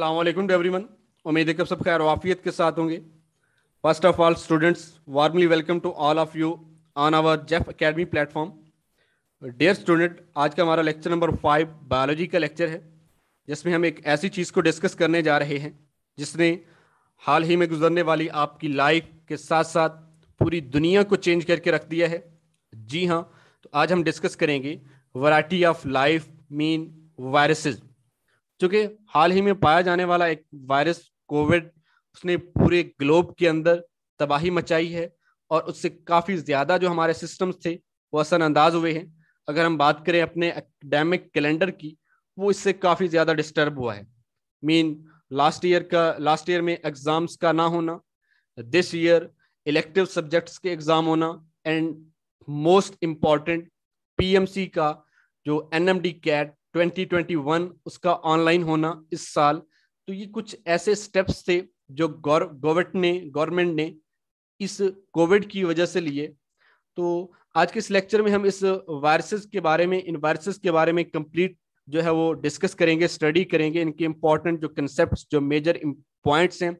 अल्लाम to everyone उम्मीद है कि सब खैर वाफियत के साथ होंगे first of all students warmly welcome to all of you on our Jeff academy platform dear student आज का हमारा लेक्चर नंबर फाइव बायोलॉजी का लेक्चर है जिसमें हम एक ऐसी चीज़ को डिस्कस करने जा रहे हैं जिसने हाल ही में गुजरने वाली आपकी लाइफ के साथ साथ पूरी दुनिया को चेंज करके रख दिया है जी हाँ तो आज हम डिस्कस करेंगे variety of life mean viruses चूंकि हाल ही में पाया जाने वाला एक वायरस कोविड उसने पूरे ग्लोब के अंदर तबाही मचाई है और उससे काफ़ी ज़्यादा जो हमारे सिस्टम्स थे वो असरअंदाज हुए हैं अगर हम बात करें अपने एकेडमिक कैलेंडर की वो इससे काफ़ी ज़्यादा डिस्टर्ब हुआ है मीन लास्ट ईयर का लास्ट ईयर में एग्ज़ाम्स का ना होना दिस ईयर इलेक्टिव सब्जेक्ट्स के एग्ज़ाम होना एंड मोस्ट इम्पॉर्टेंट पीएमसी का जो एनएमडी कैट 2021 उसका ऑनलाइन होना इस साल तो ये कुछ ऐसे स्टेप्स थे जो गवर्नमेंट ने गवर्नमेंट ने इस कोविड की वजह से लिए तो आज के इस लेक्चर में हम इस वायरसेस के बारे में इन वायरसेस के बारे में कंप्लीट जो है वो डिस्कस करेंगे स्टडी करेंगे इनके इम्पॉर्टेंट जो कंसेप्ट जो मेजर पॉइंट्स हैं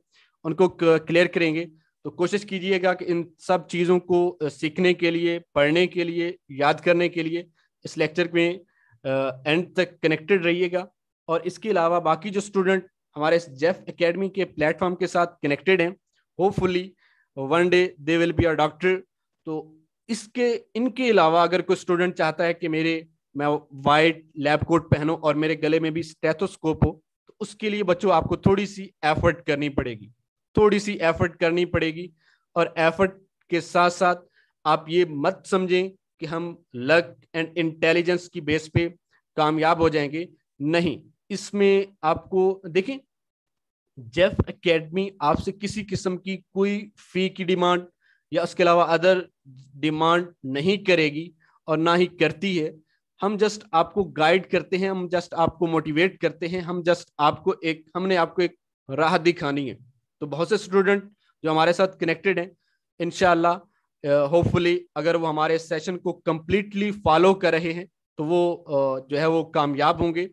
उनको क्लियर करेंगे तो कोशिश कीजिएगा कि इन सब चीज़ों को सीखने के लिए पढ़ने के लिए याद करने के लिए इस लेक्चर में एंड तक कनेक्टेड रहिएगा और इसके अलावा बाकी जो स्टूडेंट हमारे इस जेफ एकेडमी के प्लेटफॉर्म के साथ कनेक्टेड हैं hopefully one day they will be a doctor तो इसके इनके अलावा अगर कोई स्टूडेंट चाहता है कि मेरे मैं वाइट लैब कोट पहनूं और मेरे गले में भी स्टेथोस्कोप हो तो उसके लिए बच्चों आपको थोड़ी सी एफर्ट करनी पड़ेगी थोड़ी सी एफर्ट करनी पड़ेगी और एफर्ट के साथ साथ आप ये मत समझें कि हम लक एंड इंटेलिजेंस की बेस पे कामयाब हो जाएंगे नहीं इसमें आपको देखें जेफ एकेडमी आपसे किसी किस्म की कोई फी की डिमांड या उसके अलावा अदर डिमांड नहीं करेगी और ना ही करती है हम जस्ट आपको गाइड करते हैं हम जस्ट आपको मोटिवेट करते हैं हम जस्ट आपको एक हमने आपको एक राह दिखानी है तो बहुत से स्टूडेंट जो हमारे साथ कनेक्टेड हैं इनशाला होपफुली अगर वो हमारे सेशन को कम्प्लीटली फॉलो कर रहे हैं तो वो जो है वो कामयाब होंगे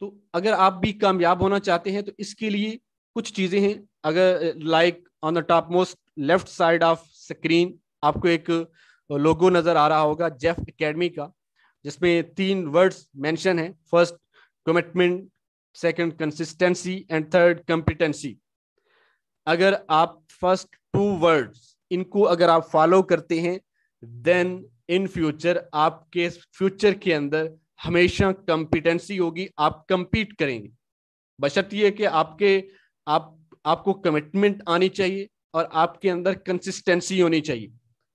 तो अगर आप भी कामयाब होना चाहते हैं तो इसके लिए कुछ चीज़ें हैं अगर like on the top most left side of screen आपको एक लोगो नज़र आ रहा होगा जेफ एकेडमी का जिसमें तीन वर्ड्स मेंशन है first commitment second consistency and third competency अगर आप फर्स्ट टू वर्ड्स इनको अगर आप फॉलो करते हैं देन इन फ्यूचर आपके फ्यूचर के अंदर हमेशा कंपिटेंसी होगी आप कंपीट करेंगे बशत ये कि आपके आप आपको कमिटमेंट आनी चाहिए और आपके अंदर कंसिस्टेंसी होनी चाहिए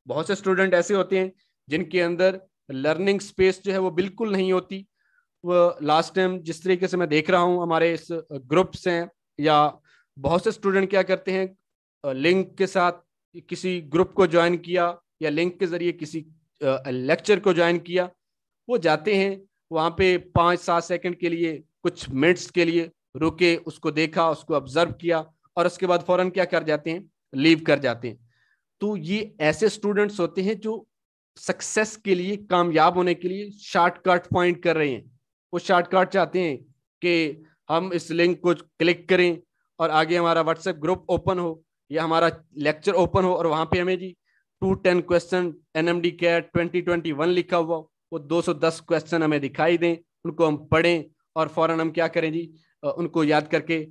बहुत से स्टूडेंट ऐसे होते हैं जिनके अंदर लर्निंग स्पेस जो है वो बिल्कुल नहीं होती वो लास्ट टाइम जिस तरीके से मैं देख रहा हूँ हमारे इस ग्रुप्स हैं या बहुत से स्टूडेंट क्या करते हैं लिंक के साथ किसी ग्रुप को ज्वाइन किया या लिंक के जरिए किसी लेक्चर को ज्वाइन किया वो जाते हैं वहाँ पे पाँच सात सेकंड के लिए कुछ मिनट्स के लिए रुके उसको देखा उसको ऑब्जर्व किया और उसके बाद फौरन क्या कर जाते हैं लीव कर जाते हैं तो ये ऐसे स्टूडेंट्स होते हैं जो सक्सेस के लिए कामयाब होने के लिए शॉर्टकट पॉइंट कर रहे हैं वो शॉर्टकट चाहते हैं कि हम इस लिंक को क्लिक करें और आगे हमारा व्हाट्सएप ग्रुप ओपन हो या हमारा लेक्चर ओपन हो और वहां पे हमें जी two ten question N M D CAT twenty twenty one लिखा हुआ वो दो सौ दस क्वेश्चन हमें दिखाई दें उनको हम पढ़ें और फौरन हम क्या करें जी उनको याद करके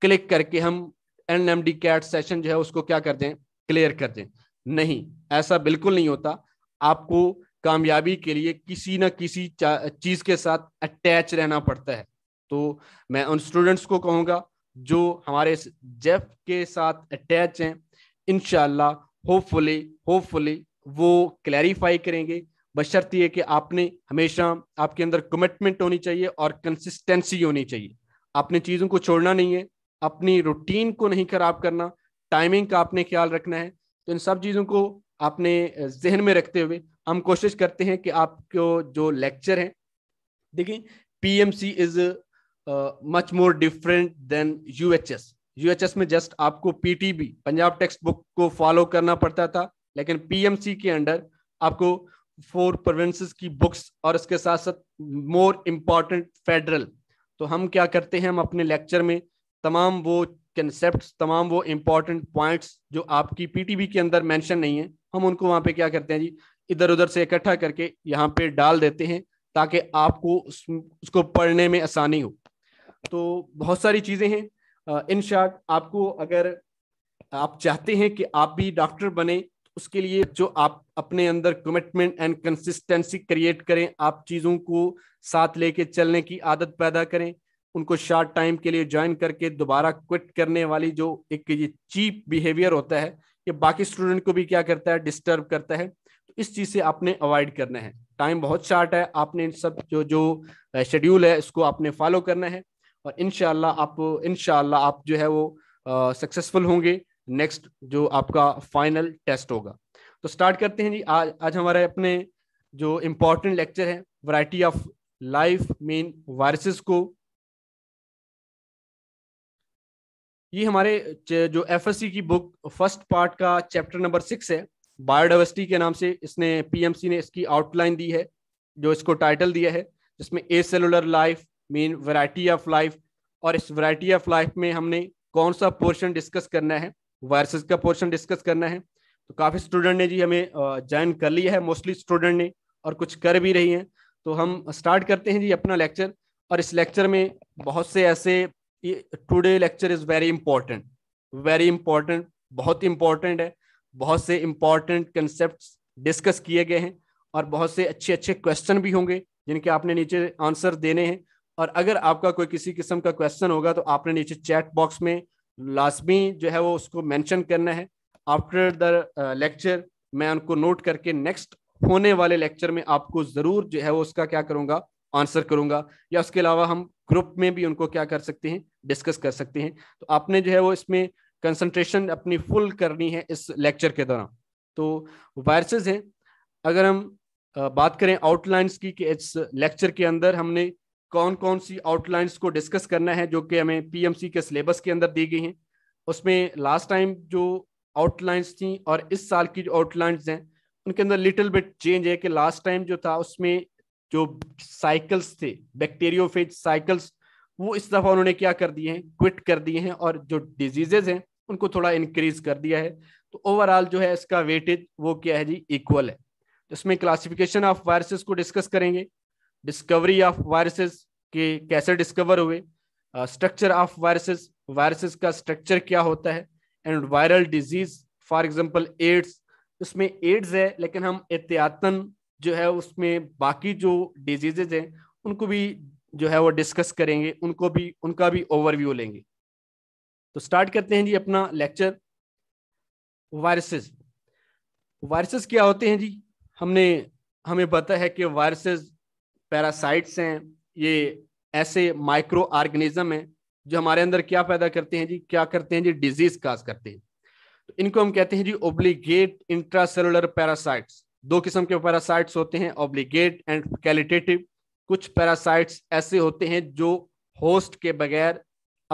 क्लिक करके हम N M D CAT session जो है उसको क्या कर दें क्लियर कर दें नहीं ऐसा बिल्कुल नहीं होता आपको कामयाबी के लिए किसी ना किसी चीज़ के साथ अटैच रहना पड़ता है तो मैं उन स्टूडेंट्स को कहूंगा जो हमारे जेफ के साथ अटैच हैं इनशाला होपफुली होपफुली वो क्लैरिफाई करेंगे बशर्त ये कि आपने हमेशा आपके अंदर कमिटमेंट होनी चाहिए और कंसिस्टेंसी होनी चाहिए आपने चीज़ों को छोड़ना नहीं है अपनी रूटीन को नहीं खराब करना टाइमिंग का आपने ख्याल रखना है तो इन सब चीज़ों को आपने जहन में रखते हुए हम कोशिश करते हैं कि आपको जो लेक्चर हैं देखिए P M C is much more different than UHS UHS में जस्ट आपको पीटीबी पंजाब टेक्स्ट बुक को फॉलो करना पड़ता था लेकिन पीएमसी के अंडर आपको फोर प्रोविंसेस की बुक्स और इसके साथ साथ मोर इम्पॉर्टेंट फेडरल तो हम क्या करते हैं हम अपने लेक्चर में तमाम वो कंसेप्ट तमाम वो इम्पॉर्टेंट पॉइंट्स जो आपकी पीटीबी के अंदर मेंशन नहीं है हम उनको वहाँ पे क्या करते हैं जी इधर उधर से इकट्ठा करके यहाँ पे डाल देते हैं ताकि आपको उस, उसको पढ़ने में आसानी हो तो बहुत सारी चीज़ें हैं इन शॉर्ट आपको अगर आप चाहते हैं कि आप भी डॉक्टर बने तो उसके लिए जो आप अपने अंदर कमिटमेंट एंड कंसिस्टेंसी क्रिएट करें आप चीज़ों को साथ लेके चलने की आदत पैदा करें उनको शॉर्ट टाइम के लिए ज्वाइन करके दोबारा क्विट करने वाली जो एक ये चीप बिहेवियर होता है ये बाकी स्टूडेंट को भी क्या करता है डिस्टर्ब करता है तो इस चीज़ से आपने अवॉइड करना है टाइम बहुत शार्ट है आपने इन सब जो जो शेड्यूल है इसको आपने फॉलो करना है और इन आप इन आप जो है वो सक्सेसफुल होंगे नेक्स्ट जो आपका फाइनल टेस्ट होगा तो स्टार्ट करते हैं जी आज आज हमारे अपने जो इम्पोर्टेंट लेक्चर है वैरायटी ऑफ लाइफ मेन वायरसेस को ये हमारे जो एफ की बुक फर्स्ट पार्ट का चैप्टर नंबर सिक्स है बायोडाइवर्सिटी के नाम से इसने पीएमसी ने इसकी आउटलाइन दी है जो इसको टाइटल दिया है जिसमें ए सेलुलर लाइफ मेन वैरायटी ऑफ लाइफ और इस वैरायटी ऑफ लाइफ में हमने कौन सा पोर्शन डिस्कस करना है वायरसेस का पोर्शन डिस्कस करना है तो काफ़ी स्टूडेंट ने जी हमें ज्वाइन कर लिया है मोस्टली स्टूडेंट ने और कुछ कर भी रही हैं तो हम स्टार्ट करते हैं जी अपना लेक्चर और इस लेक्चर में बहुत से ऐसे today lecture is very important very important बहुत इंपॉर्टेंट है बहुत से इंपॉर्टेंट कंसेप्ट डिस्कस किए गए हैं और बहुत से अच्छे अच्छे क्वेश्चन भी होंगे जिनके आपने नीचे आंसर देने हैं और अगर आपका कोई किसी किस्म का क्वेश्चन होगा तो आपने नीचे चैट बॉक्स में लाजमी जो है वो उसको मैंशन करना है आफ्टर द लेक्चर मैं उनको नोट करके नेक्स्ट होने वाले लेक्चर में आपको ज़रूर जो है वो उसका क्या करूँगा आंसर करूंगा या उसके अलावा हम ग्रुप में भी उनको क्या कर सकते हैं डिस्कस कर सकते हैं तो आपने जो है वो इसमें कंसंट्रेशन अपनी फुल करनी है इस लेक्चर के दौरान तो वायरसेस हैं अगर हम uh, बात करें आउटलाइंस की कि इस लेक्चर के अंदर हमने कौन कौन सी आउटलाइंस को डिस्कस करना है जो कि हमें पीएमसी के सिलेबस के अंदर दी गई हैं उसमें लास्ट टाइम जो आउटलाइंस थी और इस साल की जो आउटलाइंस हैं उनके अंदर लिटिल बिट चेंज है कि लास्ट टाइम जो था उसमें जो साइकिल्स थे बैक्टीरियोफेज साइकिल्स वो इस दफ़ा उन्होंने क्या कर दिए हैं क्विट कर दिए हैं और जो डिजीजेज हैं उनको थोड़ा इंक्रीज कर दिया है तो ओवरऑल जो है इसका वेटेज वो क्या है जी इक्वल है तो इसमें क्लासिफिकेशन ऑफ वायरसेस को डिस्कस करेंगे डिस्कवरी ऑफ वायरसेस के कैसे डिस्कवर हुए स्ट्रक्चर ऑफ वायरसेस वायरसेस का स्ट्रक्चर क्या होता है and viral disease for example AIDS उसमें एड्स है लेकिन हम एहतियातन जो है उसमें बाकी जो डिजीजेज हैं उनको भी जो है वो डिस्कस करेंगे उनको भी उनका भी ओवरव्यू लेंगे तो स्टार्ट करते हैं जी अपना लेक्चर वायरसेस वायरसेस क्या होते हैं जी हमने हमें पता है कि वायरसेस पैरासाइट्स हैं ये ऐसे माइक्रो ऑर्गेनिज्म हैं जो हमारे अंदर क्या पैदा करते हैं जी क्या करते हैं जी डिजीज काज करते हैं तो इनको हम कहते हैं जी ओब्लीगेट इंट्रासेलुलर पैरासाइट्स दो किस्म के पैरासाइट्स होते हैं ओब्लीगेट एंड कैलिटेटिव कुछ पैरासाइट्स ऐसे होते हैं जो होस्ट के बगैर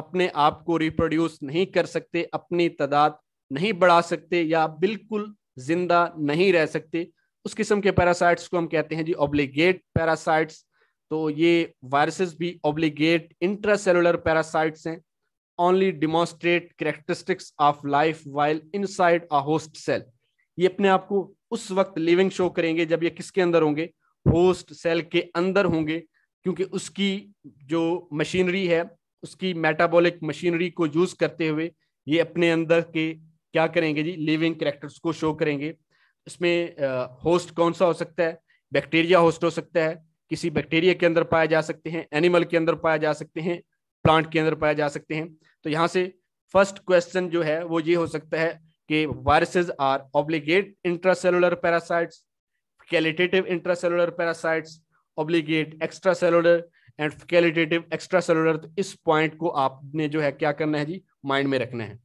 अपने आप को रिप्रोड्यूस नहीं कर सकते अपनी तादाद नहीं बढ़ा सकते या बिल्कुल जिंदा नहीं रह सकते उस किस्म के पैरासाइट्स को हम कहते हैं जी ऑब्लिगेट पैरासाइट्स तो ये वायरसेस भी ऑब्लिगेट इंट्रासेलुलर पैरासाइट्स हैं only demonstrate characteristics of life while inside a host cell ये अपने आप को उस वक्त लिविंग शो करेंगे जब ये किसके अंदर होंगे होस्ट सेल के अंदर होंगे क्योंकि उसकी जो मशीनरी है उसकी मेटाबॉलिक मशीनरी को यूज करते हुए ये अपने अंदर के क्या करेंगे जी लिविंग करेक्टर्स को शो करेंगे इसमें होस्ट कौन सा हो सकता है बैक्टीरिया होस्ट हो सकता है किसी बैक्टीरिया के अंदर पाए जा सकते हैं एनिमल के अंदर पाए जा सकते हैं प्लांट के अंदर पाए जा सकते हैं तो यहाँ से फर्स्ट क्वेश्चन जो है वो ये हो सकता है कि viruses are obligate intracellular parasites facultative intracellular parasites obligate extra cellular and facultative extra cellular तो इस पॉइंट को आपने जो है क्या करना है जी माइंड में रखना है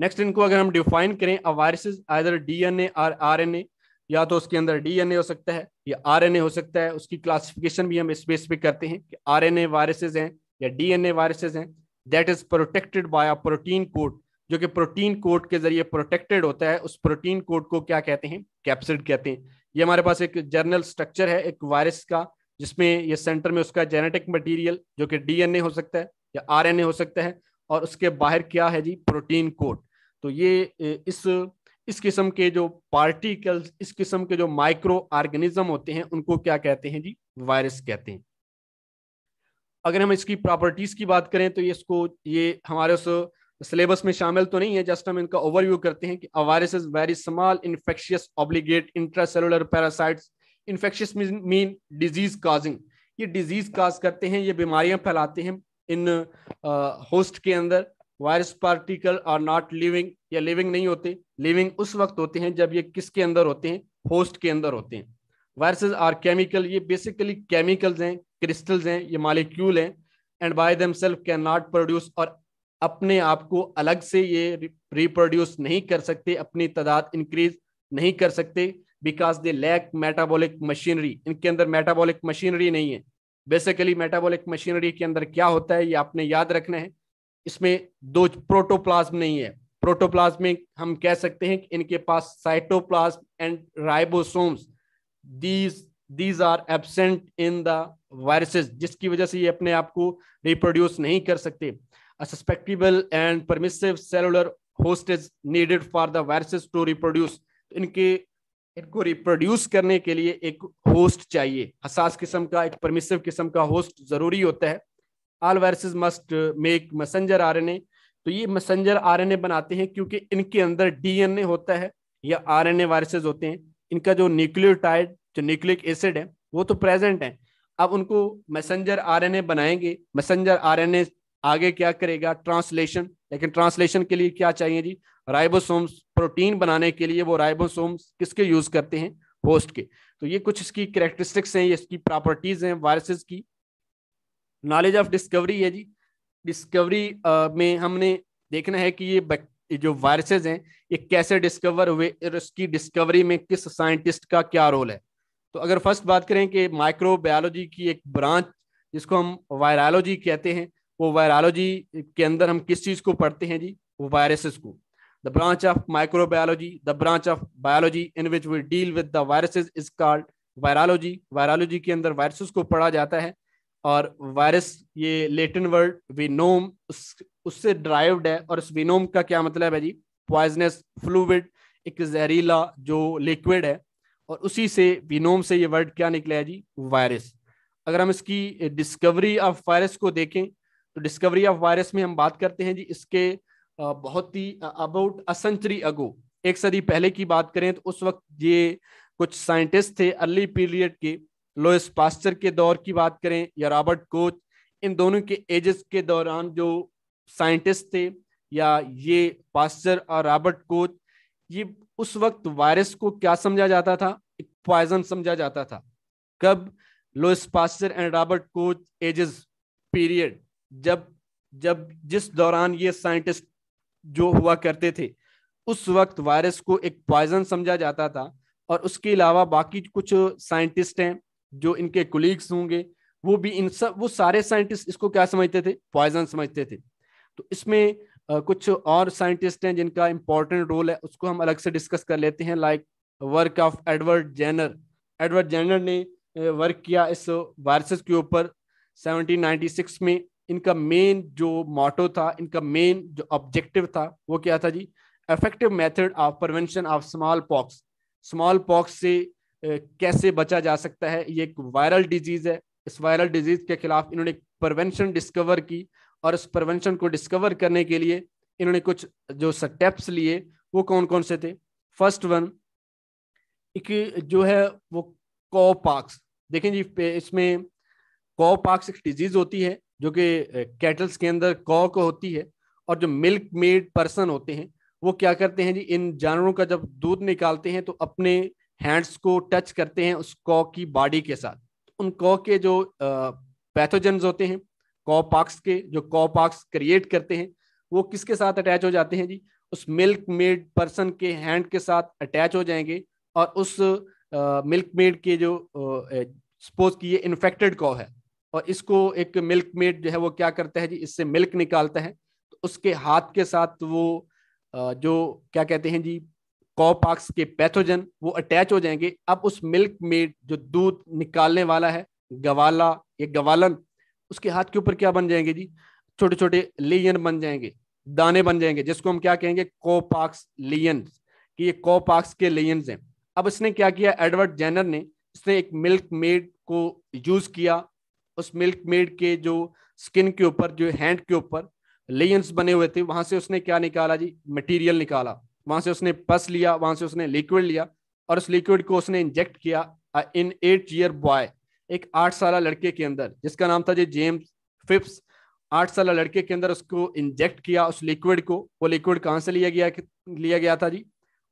नेक्स्ट इनको अगर हम डिफाइन करें अ वायरसेस डीएनए और आरएनए या तो उसके अंदर डीएनए हो सकता है या आरएनए हो सकता है उसकी क्लासिफिकेशन भी हम इस बेस पे करते हैं कि आरएनए वायरसेज हैं या डीएनए वायरसेस हैं that is protected by a protein coat जो कि प्रोटीन कोड के जरिए प्रोटेक्टेड होता है उस प्रोटीन कोड को क्या कहते हैं कैप्सिड कहते हैं ये हमारे पास एक जर्नल स्ट्रक्चर है एक वायरस का जिसमें ये सेंटर में उसका जेनेटिक मटीरियल जो कि ए हो सकता है या ए हो सकता है और उसके बाहर क्या है जी प्रोटीन कोट तो ये इस इस किस्म के जो पार्टिकल्स इस किस्म के जो माइक्रो ऑर्गेनिज्म होते हैं उनको क्या कहते हैं जी वायरस कहते हैं अगर हम इसकी प्रॉपर्टीज की बात करें तो ये इसको ये हमारे उस सिलेबस में शामिल तो नहीं है जस्ट हम इनका ओवरव्यू करते हैं कि virus is very small infectious obligate intracellular parasites infectious mean disease causing ये डिजीज काज करते हैं ये बीमारियां फैलाते हैं इन होस्ट uh, के अंदर virus particle are not living या लिविंग नहीं होते लिविंग उस वक्त होते हैं जब ये किसके अंदर होते हैं होस्ट के अंदर होते हैं वायरसेस आर केमिकल ये बेसिकली केमिकल्स हैं क्रिस्टल्स हैं ये मालिक्यूल हैं and by them self can not produce और अपने आप को अलग से ये रिप्रोड्यूस नहीं कर सकते अपनी तादाद इंक्रीज नहीं कर सकते because they lack metabolic machinery इनके अंदर मेटाबॉलिक मशीनरी नहीं है बेसिकली मेटाबॉलिक मशीनरी के अंदर क्या होता है ये आपने याद रखना है इसमें दो प्रोटोप्लाज्म नहीं है प्रोटोप्लाज्म में हम कह सकते हैं कि इनके पास cytoplasm and ribosomes these these are absent in the viruses जिसकी वजह से ये अपने आप को रिप्रोड्यूस नहीं कर सकते susceptible and permissive cellular host is needed for the viruses to reproduce इनके इनको रिप्रोड्यूस करने के लिए एक होस्ट चाहिए हसास किस्म का एक परमिसिव किस्म का होस्ट जरूरी होता है all viruses must make messenger RNA तो ये मैसेंजर आरएनए बनाते हैं क्योंकि इनके अंदर डीएनए होता है या आरएनए वायरसेस होते हैं इनका जो न्यूक्लियोटाइड जो न्यूक्लिक एसिड है वो तो प्रेजेंट है अब उनको मैसेंजर आरएनए बनाएंगे मैसेंजर आरएनए आगे क्या करेगा ट्रांसलेशन लेकिन ट्रांसलेशन के लिए क्या चाहिए जी राइबोसोम्स प्रोटीन बनाने के लिए वो राइबोसोम्स किसके यूज करते हैं होस्ट के तो ये कुछ इसकी करेक्टरिस्टिक्स हैं इसकी प्रॉपर्टीज हैं वायरसेस की नॉलेज ऑफ डिस्कवरी है जी डिस्कवरी में हमने देखना है कि ये जो वायरसेज हैं ये कैसे डिस्कवर हुए और इसकी डिस्कवरी में किस साइंटिस्ट का क्या रोल है तो अगर फर्स्ट बात करें कि माइक्रोबायोलॉजी की एक ब्रांच जिसको हम वायरलॉजी कहते हैं वो वायरलॉजी के अंदर हम किस चीज़ को पढ़ते हैं जी वो वायरसेस को the branch of microbiology the branch of biology in which we deal with the viruses is called virology virology के अंदर वायरसेस को पढ़ा जाता है और वायरस ये लेटिन वर्ड विनोम उस उससे ड्राइव्ड है और इस विनोम का क्या मतलब है जी पॉइजनस फ्लूविड एक जहरीला जो लिक्विड है और उसी से विनोम से ये वर्ड क्या निकला है जी वायरस अगर हम इसकी डिस्कवरी ऑफ वायरस को देखें तो डिस्कवरी ऑफ वायरस में हम बात करते हैं जी इसके बहुत ही अबाउट अ सेंचुरी अगो एक सदी पहले की बात करें तो उस वक्त ये कुछ साइंटिस्ट थे अर्ली पीरियड के लोइस पास्टर के दौर की बात करें या रॉबर्ट कोच इन दोनों के एजेस के दौरान जो साइंटिस्ट थे या ये पास्टर और रॉबर्ट कोच ये उस वक्त वायरस को क्या समझा जाता था एक पॉइजन समझा जाता था कब Louis Pasteur and Robert Koch ages period जब जब जिस दौरान ये साइंटिस्ट जो हुआ करते थे उस वक्त वायरस को एक पॉइजन समझा जाता था और उसके अलावा बाकी कुछ साइंटिस्ट हैं जो इनके कुलीग्स होंगे वो भी इन सब वो सारे साइंटिस्ट इसको क्या समझते थे पॉइजन समझते थे तो इसमें कुछ और साइंटिस्ट हैं जिनका इम्पोर्टेंट रोल है उसको हम अलग से डिस्कस कर लेते हैं like work of Edward Jenner Edward Jenner ने वर्क किया इस वायरसेस के ऊपर 1796 में इनका मेन जो मोटो था इनका मेन जो ऑब्जेक्टिव था वो क्या था जी effective method of prevention of smallpox smallpox से कैसे बचा जा सकता है ये एक वायरल डिजीज है इस वायरल डिजीज के खिलाफ इन्होंने प्रिवेंशन डिस्कवर की और इस प्रिवेंशन को डिस्कवर करने के लिए इन्होंने कुछ जो स्टेप्स लिए वो कौन कौन से थे फर्स्ट वन एक जो है वो कोपाक्स देखें जी इसमें पाक्स एक डिजीज होती है जो कि कैटल्स के अंदर कॉ को होती है और जो मिल्क मेड पर्सन होते हैं वो क्या करते हैं जी इन जानवरों का जब दूध निकालते हैं तो अपने हैंड्स को टच करते हैं उस कॉ की बॉडी के साथ उन कॉ के जो पैथोजेंस होते हैं कॉ पार्क्स के जो कॉ पार्क्स क्रिएट करते हैं वो किसके साथ अटैच हो जाते हैं जी उस मिल्क मेड पर्सन के हैंड के साथ अटैच हो जाएंगे और उस मिल्क मेड के जो सपोज की ये इन्फेक्टेड कॉ है और इसको एक मिल्क मेड जो है वो क्या करता है जी इससे मिल्क निकालता है तो उसके हाथ के साथ वो जो क्या कहते हैं जी कॉपाक्स के पैथोजन वो अटैच हो जाएंगे अब उस मिल्क मेड जो दूध निकालने वाला है गवाला या गवालन उसके हाथ के ऊपर क्या बन जाएंगे जी छोटे छोटे लियन बन जाएंगे दाने बन जाएंगे जिसको हम क्या कहेंगे कोपाक्स लियन कि ये कोपाक्स के लियन हैं अब इसने क्या किया एडवर्ड जैनर ने इसने एक मिल्क मेड को यूज किया उस मिल्क मेड के जो स्किन के ऊपर जो हैंड के ऊपर लेयंस बने हुए थे वहां से उसने क्या निकाला जी मटेरियल निकाला वहां से उसने पस लिया वहां से उसने लिक्विड लिया और उस लिक्विड को उसने इंजेक्ट किया इन एट ईयर बॉय एक आठ साल लड़के के अंदर जिसका नाम था जी जेम्स फिप्स आठ साल लड़के के अंदर उसको इंजेक्ट किया उस लिक्विड को वो लिक्विड कहाँ से लिया गया लिया गया था जी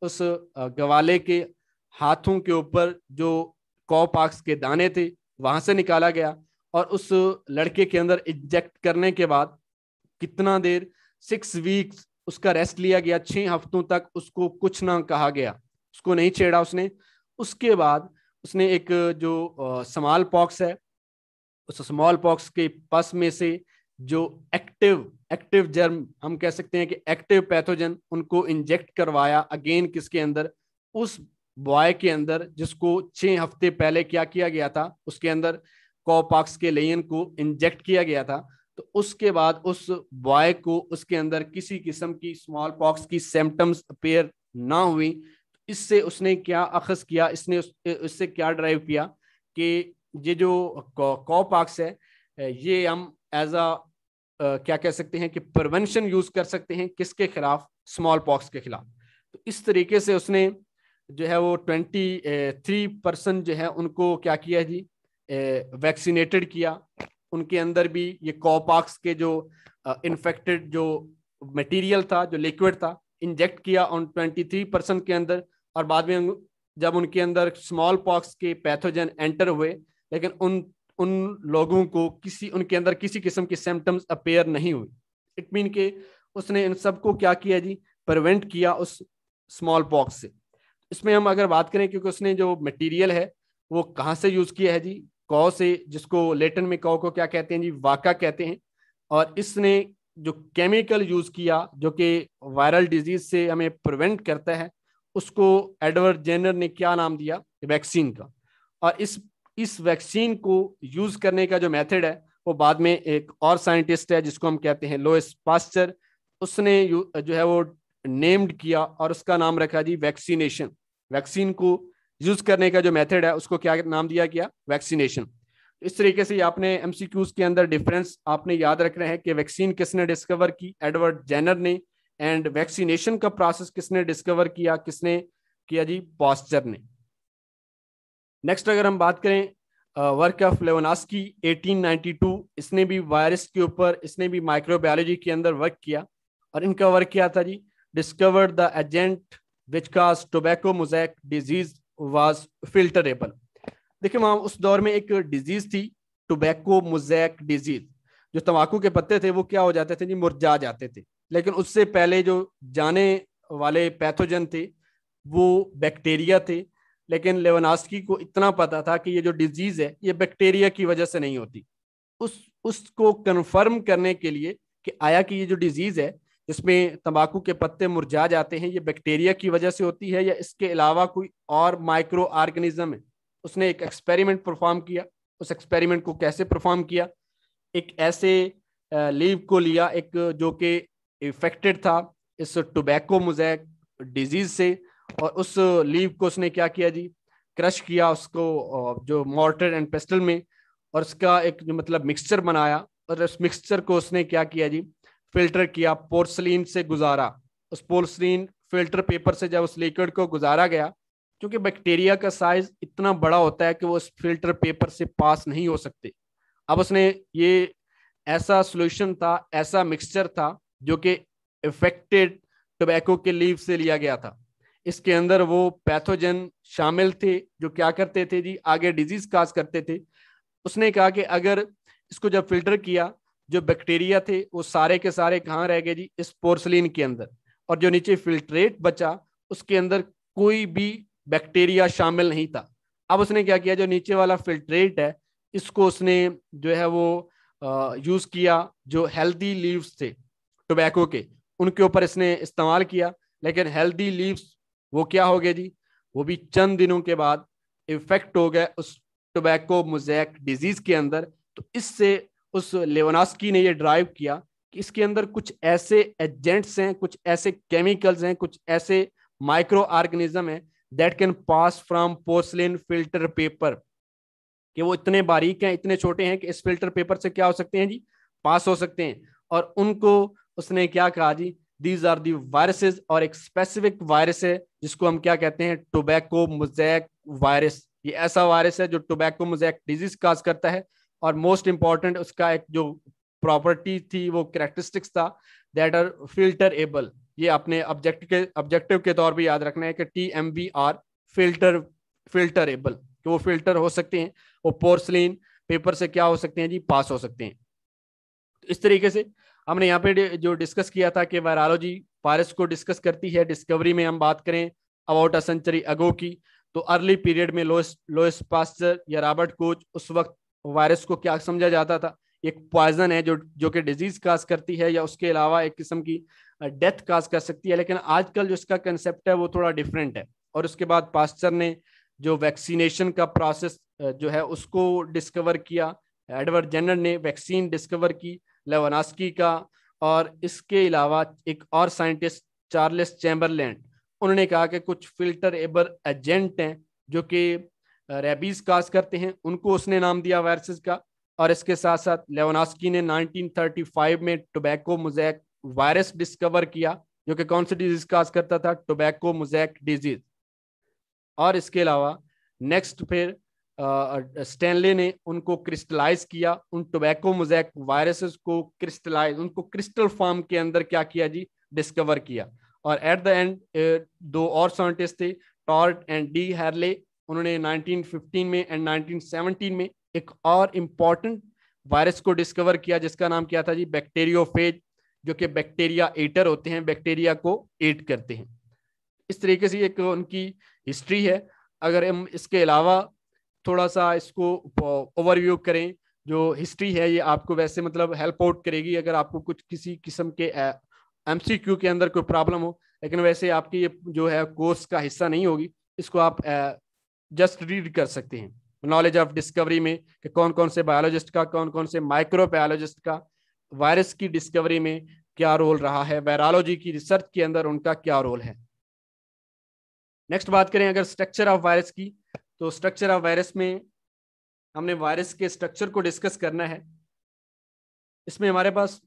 उस गवाले के हाथों के ऊपर जो कॉपाक्स के दाने थे वहां से निकाला गया और उस लड़के के अंदर इंजेक्ट करने के बाद कितना देर सिक्स वीक्स उसका रेस्ट लिया गया छह हफ्तों तक उसको कुछ ना कहा गया उसको नहीं छेड़ा उसने उसके बाद उसने एक जो स्मॉल पॉक्स है उस स्मॉल पॉक्स के पस में से जो एक्टिव एक्टिव जर्म हम कह सकते हैं कि एक्टिव पैथोजन उनको इंजेक्ट करवाया अगेन किसके अंदर उस बॉय के अंदर जिसको छह हफ्ते पहले क्या किया गया था उसके अंदर कॉपॉक्स के लेन को इंजेक्ट किया गया था तो उसके बाद उस बॉय को उसके अंदर किसी किस्म की स्मॉल पॉक्स की सिम्टम्स अपेयर ना हुई इससे उसने क्या अखज किया इसने उससे क्या ड्राइव किया कि ये जो कॉपाक्स है ये हम एज अ क्या कह सकते हैं कि प्रवेंशन यूज कर सकते हैं किसके खिलाफ स्मॉल पॉक्स के खिलाफ तो इस तरीके से उसने जो है वो ट्वेंटी थ्री परसेंट जो है उनको क्या किया जी वैक्सीनेटेड किया उनके अंदर भी ये कॉपाक्स के जो इन्फेक्टेड जो मटेरियल था जो लिक्विड था इंजेक्ट किया ऑन ट्वेंटी थ्री परसेंट के अंदर और बाद में जब उनके अंदर स्मॉल पॉक्स के पैथोजन एंटर हुए लेकिन उन उन लोगों को किसी उनके अंदर किसी किस्म के सिम्टम्स अपेयर नहीं हुए इट मीन के उसने इन सबको क्या किया जी प्रिवेंट किया उस स्मॉल पॉक्स से इसमें हम अगर बात करें क्योंकि उसने जो मटेरियल है वो कहाँ से यूज़ किया है जी कौ से जिसको लेटन में कौ को क्या कहते हैं जी वाका कहते हैं और इसने जो केमिकल यूज किया जो कि वायरल डिजीज से हमें प्रिवेंट करता है उसको एडवर्ड जेनर ने क्या नाम दिया वैक्सीन का और इस इस वैक्सीन को यूज करने का जो मेथड है वो बाद में एक और साइंटिस्ट है जिसको हम कहते हैं लोएस पास्चर उसने जो है वो नेम्ड किया और उसका नाम रखा जी वैक्सीनेशन वैक्सीन को यूज करने का जो मेथड है उसको क्या नाम दिया गया वैक्सीनेशन तो इस तरीके से आपने एमसीक्यूज के अंदर डिफरेंस आपने याद रख रहे हैं कि वैक्सीन किसने डिस्कवर की एडवर्ड जेनर ने एंड वैक्सीनेशन का प्रोसेस किसने डिस्कवर किया किसने किया जी पॉस्चर ने नेक्स्ट अगर हम बात करें वर्क ऑफ लेवनास्की 1892 इसने भी वायरस के ऊपर इसने भी माइक्रोबायोलॉजी के अंदर वर्क किया और इनका वर्क किया था जी discovered the agent which cause tobacco mosaic disease was filterable देखिए वहां उस दौर में एक डिजीज थी टोबैको मोजैक डिजीज जो तम्बाकू के पत्ते थे वो क्या हो जाते थे जी मुरझा जाते थे लेकिन उससे पहले जो जाने वाले पैथोजन थे वो बैक्टीरिया थे लेकिन लेवनास्की को इतना पता था कि ये जो डिजीज है ये बैक्टीरिया की वजह से नहीं होती उस उसको कन्फर्म करने के लिए कि आया कि ये जो डिजीज है जिसमें तंबाकू के पत्ते मुरझा जाते हैं ये बैक्टीरिया की वजह से होती है या इसके अलावा कोई और माइक्रो ऑर्गेनिज्म है उसने एक एक्सपेरिमेंट परफॉर्म किया उस एक्सपेरिमेंट को कैसे परफॉर्म किया एक ऐसे लीव को लिया एक जो कि इफेक्टेड था इस टोबैको मोजैक डिजीज से और उस लीव को उसने क्या किया जी क्रश किया उसको जो मॉर्टर एंड पेस्टल में और उसका एक जो मतलब मिक्सचर बनाया और उस मिक्सचर को उसने क्या किया जी फिल्टर किया पोर्सलिन से गुजारा उस पोर्सलिन फिल्टर पेपर से जब उस लिक्विड को गुजारा गया क्योंकि बैक्टीरिया का साइज इतना बड़ा होता है कि वो उस फिल्टर पेपर से पास नहीं हो सकते अब उसने ये ऐसा सोल्यूशन था ऐसा मिक्सचर था जो कि इफेक्टेड टोबैको के लीव से लिया गया था इसके अंदर वो पैथोजन शामिल थे जो क्या करते थे जी आगे डिजीज काज करते थे उसने कहा कि अगर इसको जब फिल्टर किया जो बैक्टीरिया थे वो सारे के सारे कहाँ रह गए जी इस पोर्सलिन के अंदर और जो नीचे फिल्ट्रेट बचा उसके अंदर कोई भी बैक्टीरिया शामिल नहीं था अब उसने क्या किया जो नीचे वाला फिल्ट्रेट है इसको उसने जो है वो यूज़ किया जो हेल्दी लीव्स थे टोबैको के उनके ऊपर इसने इस्तेमाल किया लेकिन हेल्दी लीव्स वो क्या हो गए जी वो भी चंद दिनों के बाद इफेक्ट हो गए उस टोबैको मोजैक डिजीज़ के अंदर तो इससे उस लेवनास्की ने ये ड्राइव किया कि इसके अंदर कुछ ऐसे एजेंट्स हैं कुछ ऐसे केमिकल्स हैं कुछ ऐसे माइक्रो ऑर्गेनिज्म हैं that can pass from porcelain filter paper कि वो इतने बारीक हैं इतने छोटे हैं कि इस फिल्टर पेपर से क्या हो सकते हैं जी पास हो सकते हैं और उनको उसने क्या कहा जी दीज आर दी वायरसेस और एक स्पेसिफिक वायरस है जिसको हम क्या कहते हैं टोबैको मोजैक वायरस ये ऐसा वायरस है जो टोबैको मोजैक डिजीज काज करता है और मोस्ट इम्पॉर्टेंट उसका एक जो प्रॉपर्टी थी वो करेक्टरिस्टिक्स था दैट आर फिल्टर एबल ये अपने ऑब्जेक्ट के ऑब्जेक्टिव के तौर पर याद रखना है कि T M V are filter filterable कि वो फिल्टर हो सकते हैं वो पोर्सलिन पेपर से क्या हो सकते हैं जी पास हो सकते हैं इस तरीके से हमने यहाँ पे जो डिस्कस किया था कि वायरोलॉजी पारिस को डिस्कस करती है डिस्कवरी में हम बात करें अबाउट अ सेंचुरी अगो की तो अर्ली पीरियड में लोइस लोइस पास्टर या रॉबर्ट कोच उस वक्त वायरस को क्या समझा जाता था एक पॉइजन है जो जो कि डिजीज काज करती है या उसके अलावा एक किस्म की डेथ काज कर सकती है लेकिन आजकल जो इसका कंसेप्ट है वो थोड़ा डिफरेंट है और उसके बाद पास्चर ने जो वैक्सीनेशन का प्रोसेस जो है उसको डिस्कवर किया एडवर्ड जेनर ने वैक्सीन डिस्कवर की लेवनास्की का और इसके अलावा एक और साइंटिस्ट चार्लिस चैम्बरलैंड उन्होंने कहा कि कुछ फिल्टर एबर एजेंट हैं जो कि रेबीज काज करते हैं उनको उसने नाम दिया वायरसेस का और इसके साथ साथ लेवनास्की ने 1935 में टोबैको मोजैक वायरस डिस्कवर किया जो कि कौन सी डिजीज काज करता था टोबैको मोजैक डिजीज और इसके अलावा नेक्स्ट फिर स्टैनले ने उनको क्रिस्टलाइज किया उन टोबैको मोजैक वायरसेस को क्रिस्टलाइज उनको क्रिस्टल फॉर्म के अंदर क्या किया जी डिस्कवर किया और एट द एंड दो और साइंटिस्ट थे टॉर्ट एंड डी हैरले उन्होंने 1915 में एंड 1917 में एक और इम्पॉर्टेंट वायरस को डिस्कवर किया जिसका नाम क्या था जी बैक्टेरियोफेज जो कि बैक्टीरिया एटर होते हैं बैक्टीरिया को एट करते हैं इस तरीके से एक उनकी हिस्ट्री है अगर हम इसके अलावा थोड़ा सा इसको ओवरव्यू करें जो हिस्ट्री है ये आपको वैसे मतलब हेल्प आउट करेगी अगर आपको कुछ किसी किस्म के एम के अंदर कोई प्रॉब्लम हो लेकिन वैसे आपकी ये जो है कोर्स का हिस्सा नहीं होगी इसको आप जस्ट रीड कर सकते हैं नॉलेज ऑफ डिस्कवरी में कि कौन कौन से बायोलॉजिस्ट का कौन कौन से माइक्रो बायोलॉजिस्ट का वायरस की डिस्कवरी में क्या रोल रहा है वायरोलॉजी की रिसर्च के अंदर उनका क्या रोल है नेक्स्ट बात करें अगर स्ट्रक्चर ऑफ वायरस की तो स्ट्रक्चर ऑफ वायरस में हमने वायरस के स्ट्रक्चर को डिस्कस करना है इसमें हमारे पास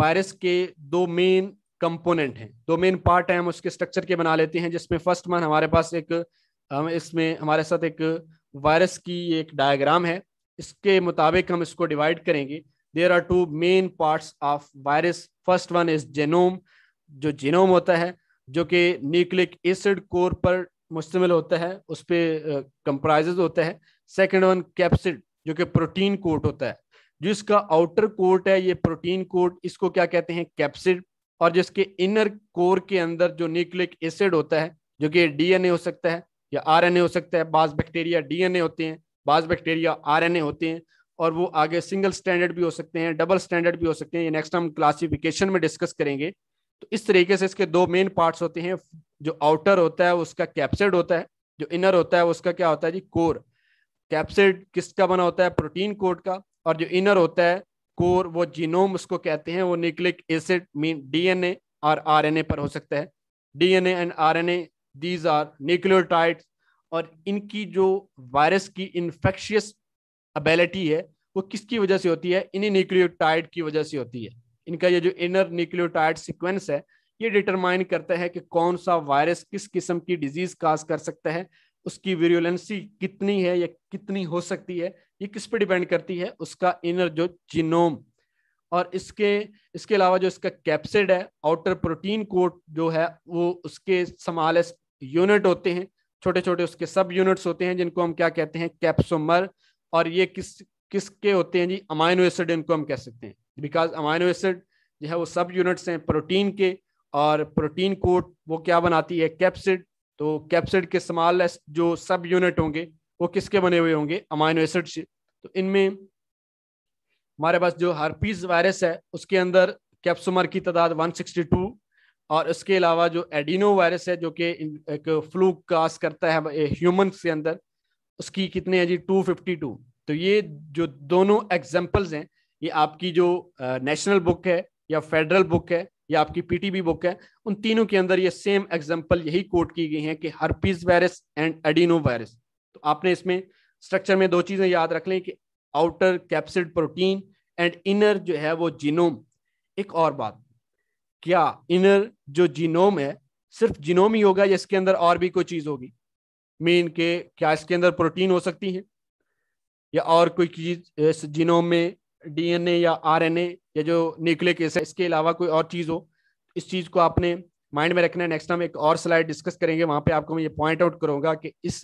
वायरस के दो मेन कंपोनेंट हैं दो मेन पार्ट हैं हम उसके स्ट्रक्चर के बना लेते हैं जिसमें फर्स्ट मन हमारे पास एक हम इसमें हमारे साथ एक वायरस की एक डायग्राम है इसके मुताबिक हम इसको डिवाइड करेंगे there are two main parts of virus first one is genome जो जेनोम होता है जो कि न्यूक्लिक एसिड कोर पर मुश्तमिल होता है उस पर कंप्राइज uh, होता है सेकेंड वन कैप्सिड जो कि प्रोटीन कोट होता है जो इसका आउटर कोट है ये प्रोटीन कोट इसको क्या कहते हैं कैप्सिड और जिसके इनर कोर के अंदर जो न्यूक्लिक एसिड होता है जो कि डीएनए हो सकता है या आरएनए हो सकता है बाज बैक्टीरिया डीएनए होते हैं बाज बैक्टीरिया आरएनए होते हैं और वो आगे सिंगल स्टैंडर्ड भी हो सकते हैं डबल स्टैंडर्ड भी हो सकते हैं ये नेक्स्ट हम क्लासिफिकेशन में डिस्कस करेंगे तो इस तरीके से इसके दो मेन पार्ट्स होते हैं जो आउटर होता है उसका कैप्सिड होता है जो इनर होता है उसका क्या होता है जी कोर कैप्सिड किसका बना होता है प्रोटीन कोड का और जो इनर होता है कोर वो जीनोम उसको कहते हैं वो न्यूक्लिक एसिड मीन डीएनए और आरएनए पर हो सकता है DNA and RNA these are nucleotide और इनकी जो वायरस की इन्फेक्शियस अबेलिटी है वो किसकी वजह से होती है इन्हीं न्यूक्लियोटाइड की वजह से होती है इनका ये जो इनर न्यूक्लियोटाइड सिक्वेंस है ये डिटरमाइन करता है कि कौन सा वायरस किस किस्म की डिजीज काज कर सकता है उसकी विरुलेंसी कितनी है या कितनी हो सकती है ये किस पे डिपेंड करती है उसका इनर जो जीनोम और इसके इसके अलावा जो इसका कैप्सिड है आउटर प्रोटीन कोट जो है वो उसके समाल यूनिट होते हैं छोटे छोटे उसके सब यूनिट्स होते हैं जिनको हम क्या कहते हैं कैप्सोमर और ये किस किसके होते हैं जी अमाइनो एसिड इनको हम कह सकते हैं बिकॉज अमाइनो एसिड जो है वो सब यूनिट्स हैं प्रोटीन के और प्रोटीन कोट वो क्या बनाती है कैप्सिड तो कैप्सिड के समाल जो सब यूनिट होंगे वो किसके बने हुए होंगे अमाइनो एसिड से तो इनमें हमारे पास जो हरपीज वायरस है उसके अंदर कैप्सोमर की तादाद 162 और इसके अलावा जो एडिनो वायरस है जो कि एक फ्लू कास करता है ह्यूमन के अंदर उसकी कितने है जी 252 तो ये जो दोनों एग्जाम्पल्स हैं ये आपकी जो नेशनल बुक है या फेडरल बुक है या आपकी पीटीबी बुक है उन तीनों के अंदर ये सेम एग्जाम्पल यही कोट की गई हैं कि herpes virus and adenovirus तो आपने इसमें स्ट्रक्चर में दो चीज़ें याद रख लें कि outer capsid protein and inner जो है वो जीनोम एक और बात क्या इनर जो जीनोम है सिर्फ जीनोम ही होगा या इसके अंदर और भी कोई चीज होगी मीन के क्या इसके अंदर प्रोटीन हो सकती है या और कोई चीज जीनोम में डीएनए या आरएनए या जो न्यूक्लिक है इसके अलावा कोई और चीज हो इस चीज को आपने माइंड में रखना है नेक्स्ट टाइम एक और स्लाइड डिस्कस करेंगे वहां पे आपको मैं ये पॉइंट आउट करूंगा कि इस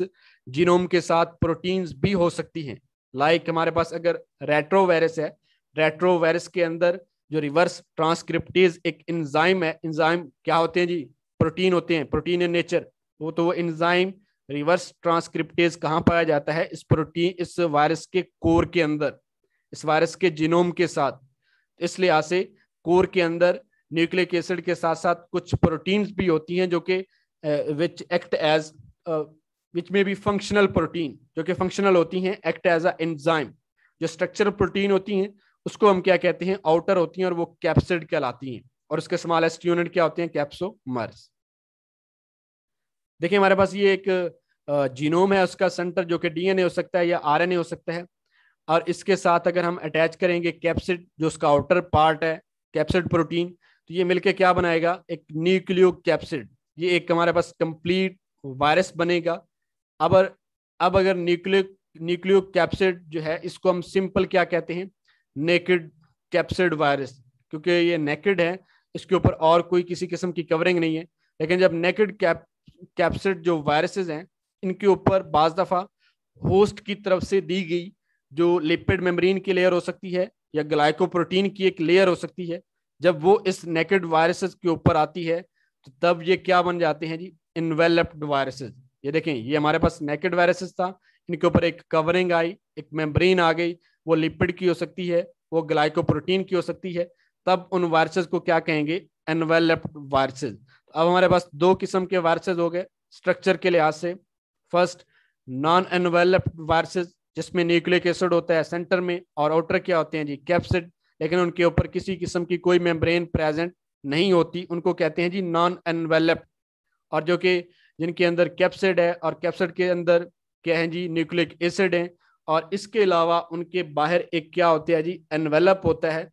जीनोम के साथ प्रोटीन्स भी हो सकती हैं लाइक हमारे पास अगर रेट्रोवायरस है रेट्रोवायरस के अंदर जो रिवर्स ट्रांसक्रिप्टेज एक इंजाइम है इंजाइम क्या होते हैं जी प्रोटीन होते हैं प्रोटीन इन नेचर वो तो वो इंजाइम रिवर्स ट्रांसक्रिप्टेज कहाँ पाया जाता है इस प्रोटीन इस वायरस के कोर के अंदर इस वायरस के जीनोम के साथ इस लिहाज से कोर के अंदर न्यूक्लिक एसिड के साथ साथ कुछ प्रोटीन्स भी होती हैं जो कि विच एक्ट एज विच में भी फंक्शनल प्रोटीन जो कि फंक्शनल होती हैं एक्ट एज अ एंजाइम जो स्ट्रक्चरल प्रोटीन होती हैं उसको हम क्या कहते हैं आउटर होती हैं और वो कैप्सिड कहलाती हैं और उसके स्मॉलेस्ट यूनिट क्या होते हैं कैप्सोमर्स देखिए हमारे पास ये एक जीनोम है उसका सेंटर जो कि डीएनए हो सकता है या आरएनए हो सकता है और इसके साथ अगर हम अटैच करेंगे कैप्सिड जो उसका आउटर पार्ट है कैप्सिड प्रोटीन तो ये मिलकर क्या बनाएगा एक न्यूक्लियो कैप्सिड ये एक हमारे पास कंप्लीट वायरस बनेगा अब अब अगर न्यूक्लियो न्यूक्लियो कैप्सिड जो है इसको हम सिंपल क्या कहते हैं नेकेड कैप्सिड वायरस क्योंकि ये नेकेड है इसके ऊपर और कोई किसी किस्म की कवरिंग नहीं है लेकिन जब नेकेड कैप कैप्सिड जो वायरसेस हैं इनके ऊपर बाज दफ़ा होस्ट की तरफ से दी गई जो लिपिड मेम्ब्रेन की लेयर हो सकती है या ग्लाइकोप्रोटीन की एक लेयर हो सकती है जब वो इस नेकेड वायरसेस के ऊपर आती है तो तब ये क्या बन जाते हैं जी इनवेलप्ड वायरसेस ये देखें ये हमारे पास नेकेड वायरसेस था इनके ऊपर एक कवरिंग आई एक मेम्ब्रेन आ गई वो लिपिड की हो सकती है वो ग्लाइकोप्रोटीन की हो सकती है तब उन वायरसेस को क्या कहेंगे एनवेलप्ड वायरसेज अब हमारे पास दो किस्म के वायरसेज हो गए स्ट्रक्चर के लिहाज से फर्स्ट नॉन एनवेलप्ड वायरसेज जिसमें न्यूक्लिक एसिड होता है सेंटर में और आउटर क्या होते हैं जी कैप्सिड लेकिन उनके ऊपर किसी किस्म की कोई मेम्ब्रेन प्रेजेंट नहीं होती उनको कहते हैं जी नॉन एनवेलप्ड और जो कि जिनके अंदर कैप्सिड है और कैप्सिड के अंदर क्या है जी न्यूक्लिक एसिड है और इसके अलावा उनके बाहर एक क्या होता है जी एनवेलप होता है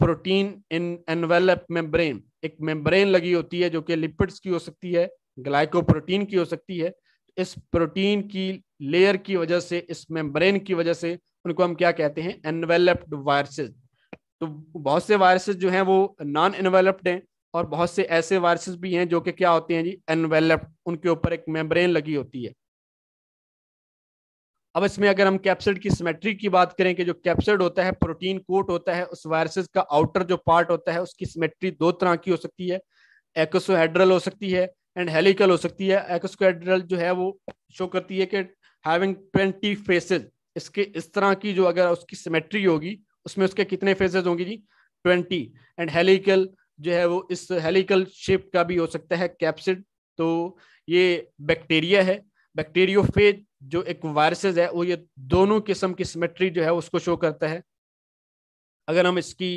प्रोटीन इन एनवेलप मेम्ब्रेन एक मेम्ब्रेन लगी होती है जो कि लिपिड्स की हो सकती है ग्लाइकोप्रोटीन की हो सकती है इस प्रोटीन की लेयर की वजह से इस मेम्ब्रेन की वजह से उनको हम क्या कहते हैं एनवेलप्ड वायरसेस तो बहुत से वायरसेस जो हैं वो नॉन एनवेलप्ड हैं और बहुत से ऐसे वायरसेस भी हैं जो कि क्या होते हैं जी एनवेलप्ड उनके ऊपर एक मेम्ब्रेन लगी होती है अब इसमें अगर हम कैप्सिड की सिमेट्री की बात करें कि जो कैप्सिड होता है प्रोटीन कोट होता है उस वायरसेस का आउटर जो पार्ट होता है उसकी सिमेट्री दो तरह की हो सकती है एक्सोहेड्रल हो सकती है एंड हेलिकल हो सकती है एक्सोहेड्रल जो है वो शो करती है कि हैविंग ट्वेंटी फेसेज इसके इस तरह की जो अगर उसकी सिमेट्री होगी उसमें उसके कितने फेसेज होंगे जी ट्वेंटी एंड हेलिकल जो है वो इस हेलिकल शेप का भी हो सकता है कैप्सिड तो ये बैक्टीरिया है बैक्टीरियोफेज जो एक वायरसेस है वो ये दोनों किस्म की सिमेट्री जो है उसको शो करता है अगर हम इसकी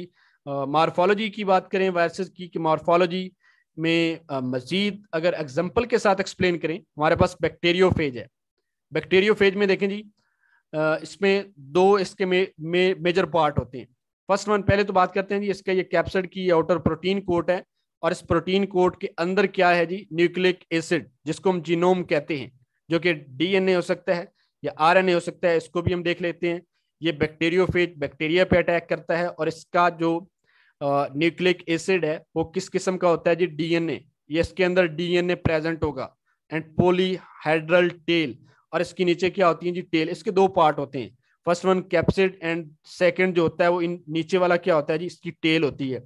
मार्फोलॉजी की बात करें वायरसेस की कि मार्फोलॉजी में मजीद अगर एग्जाम्पल के साथ एक्सप्लेन करें हमारे पास फेज है फेज में देखें जी इसमें दो इसके मे, मे, मेजर पार्ट होते हैं फर्स्ट वन पहले तो बात करते हैं जी इसका ये कैप्सड की आउटर प्रोटीन कोट है और इस प्रोटीन कोट के अंदर क्या है जी न्यूक्लिक एसिड जिसको हम जीनोम कहते हैं जो कि डीएनए हो सकता है या आरएनए हो सकता है इसको भी हम देख लेते हैं ये बैक्टीरियोफेज बैक्टीरिया पे अटैक करता है और इसका जो न्यूक्लिक एसिड है वो किस किस्म का होता है जी डीएनए ये इसके अंदर डीएनए प्रेजेंट होगा एंड पोलीहाइड्रल टेल और इसके नीचे क्या होती है जी टेल इसके दो पार्ट होते हैं first one capsid and second जो होता है वो इन नीचे वाला क्या होता है जी इसकी टेल होती है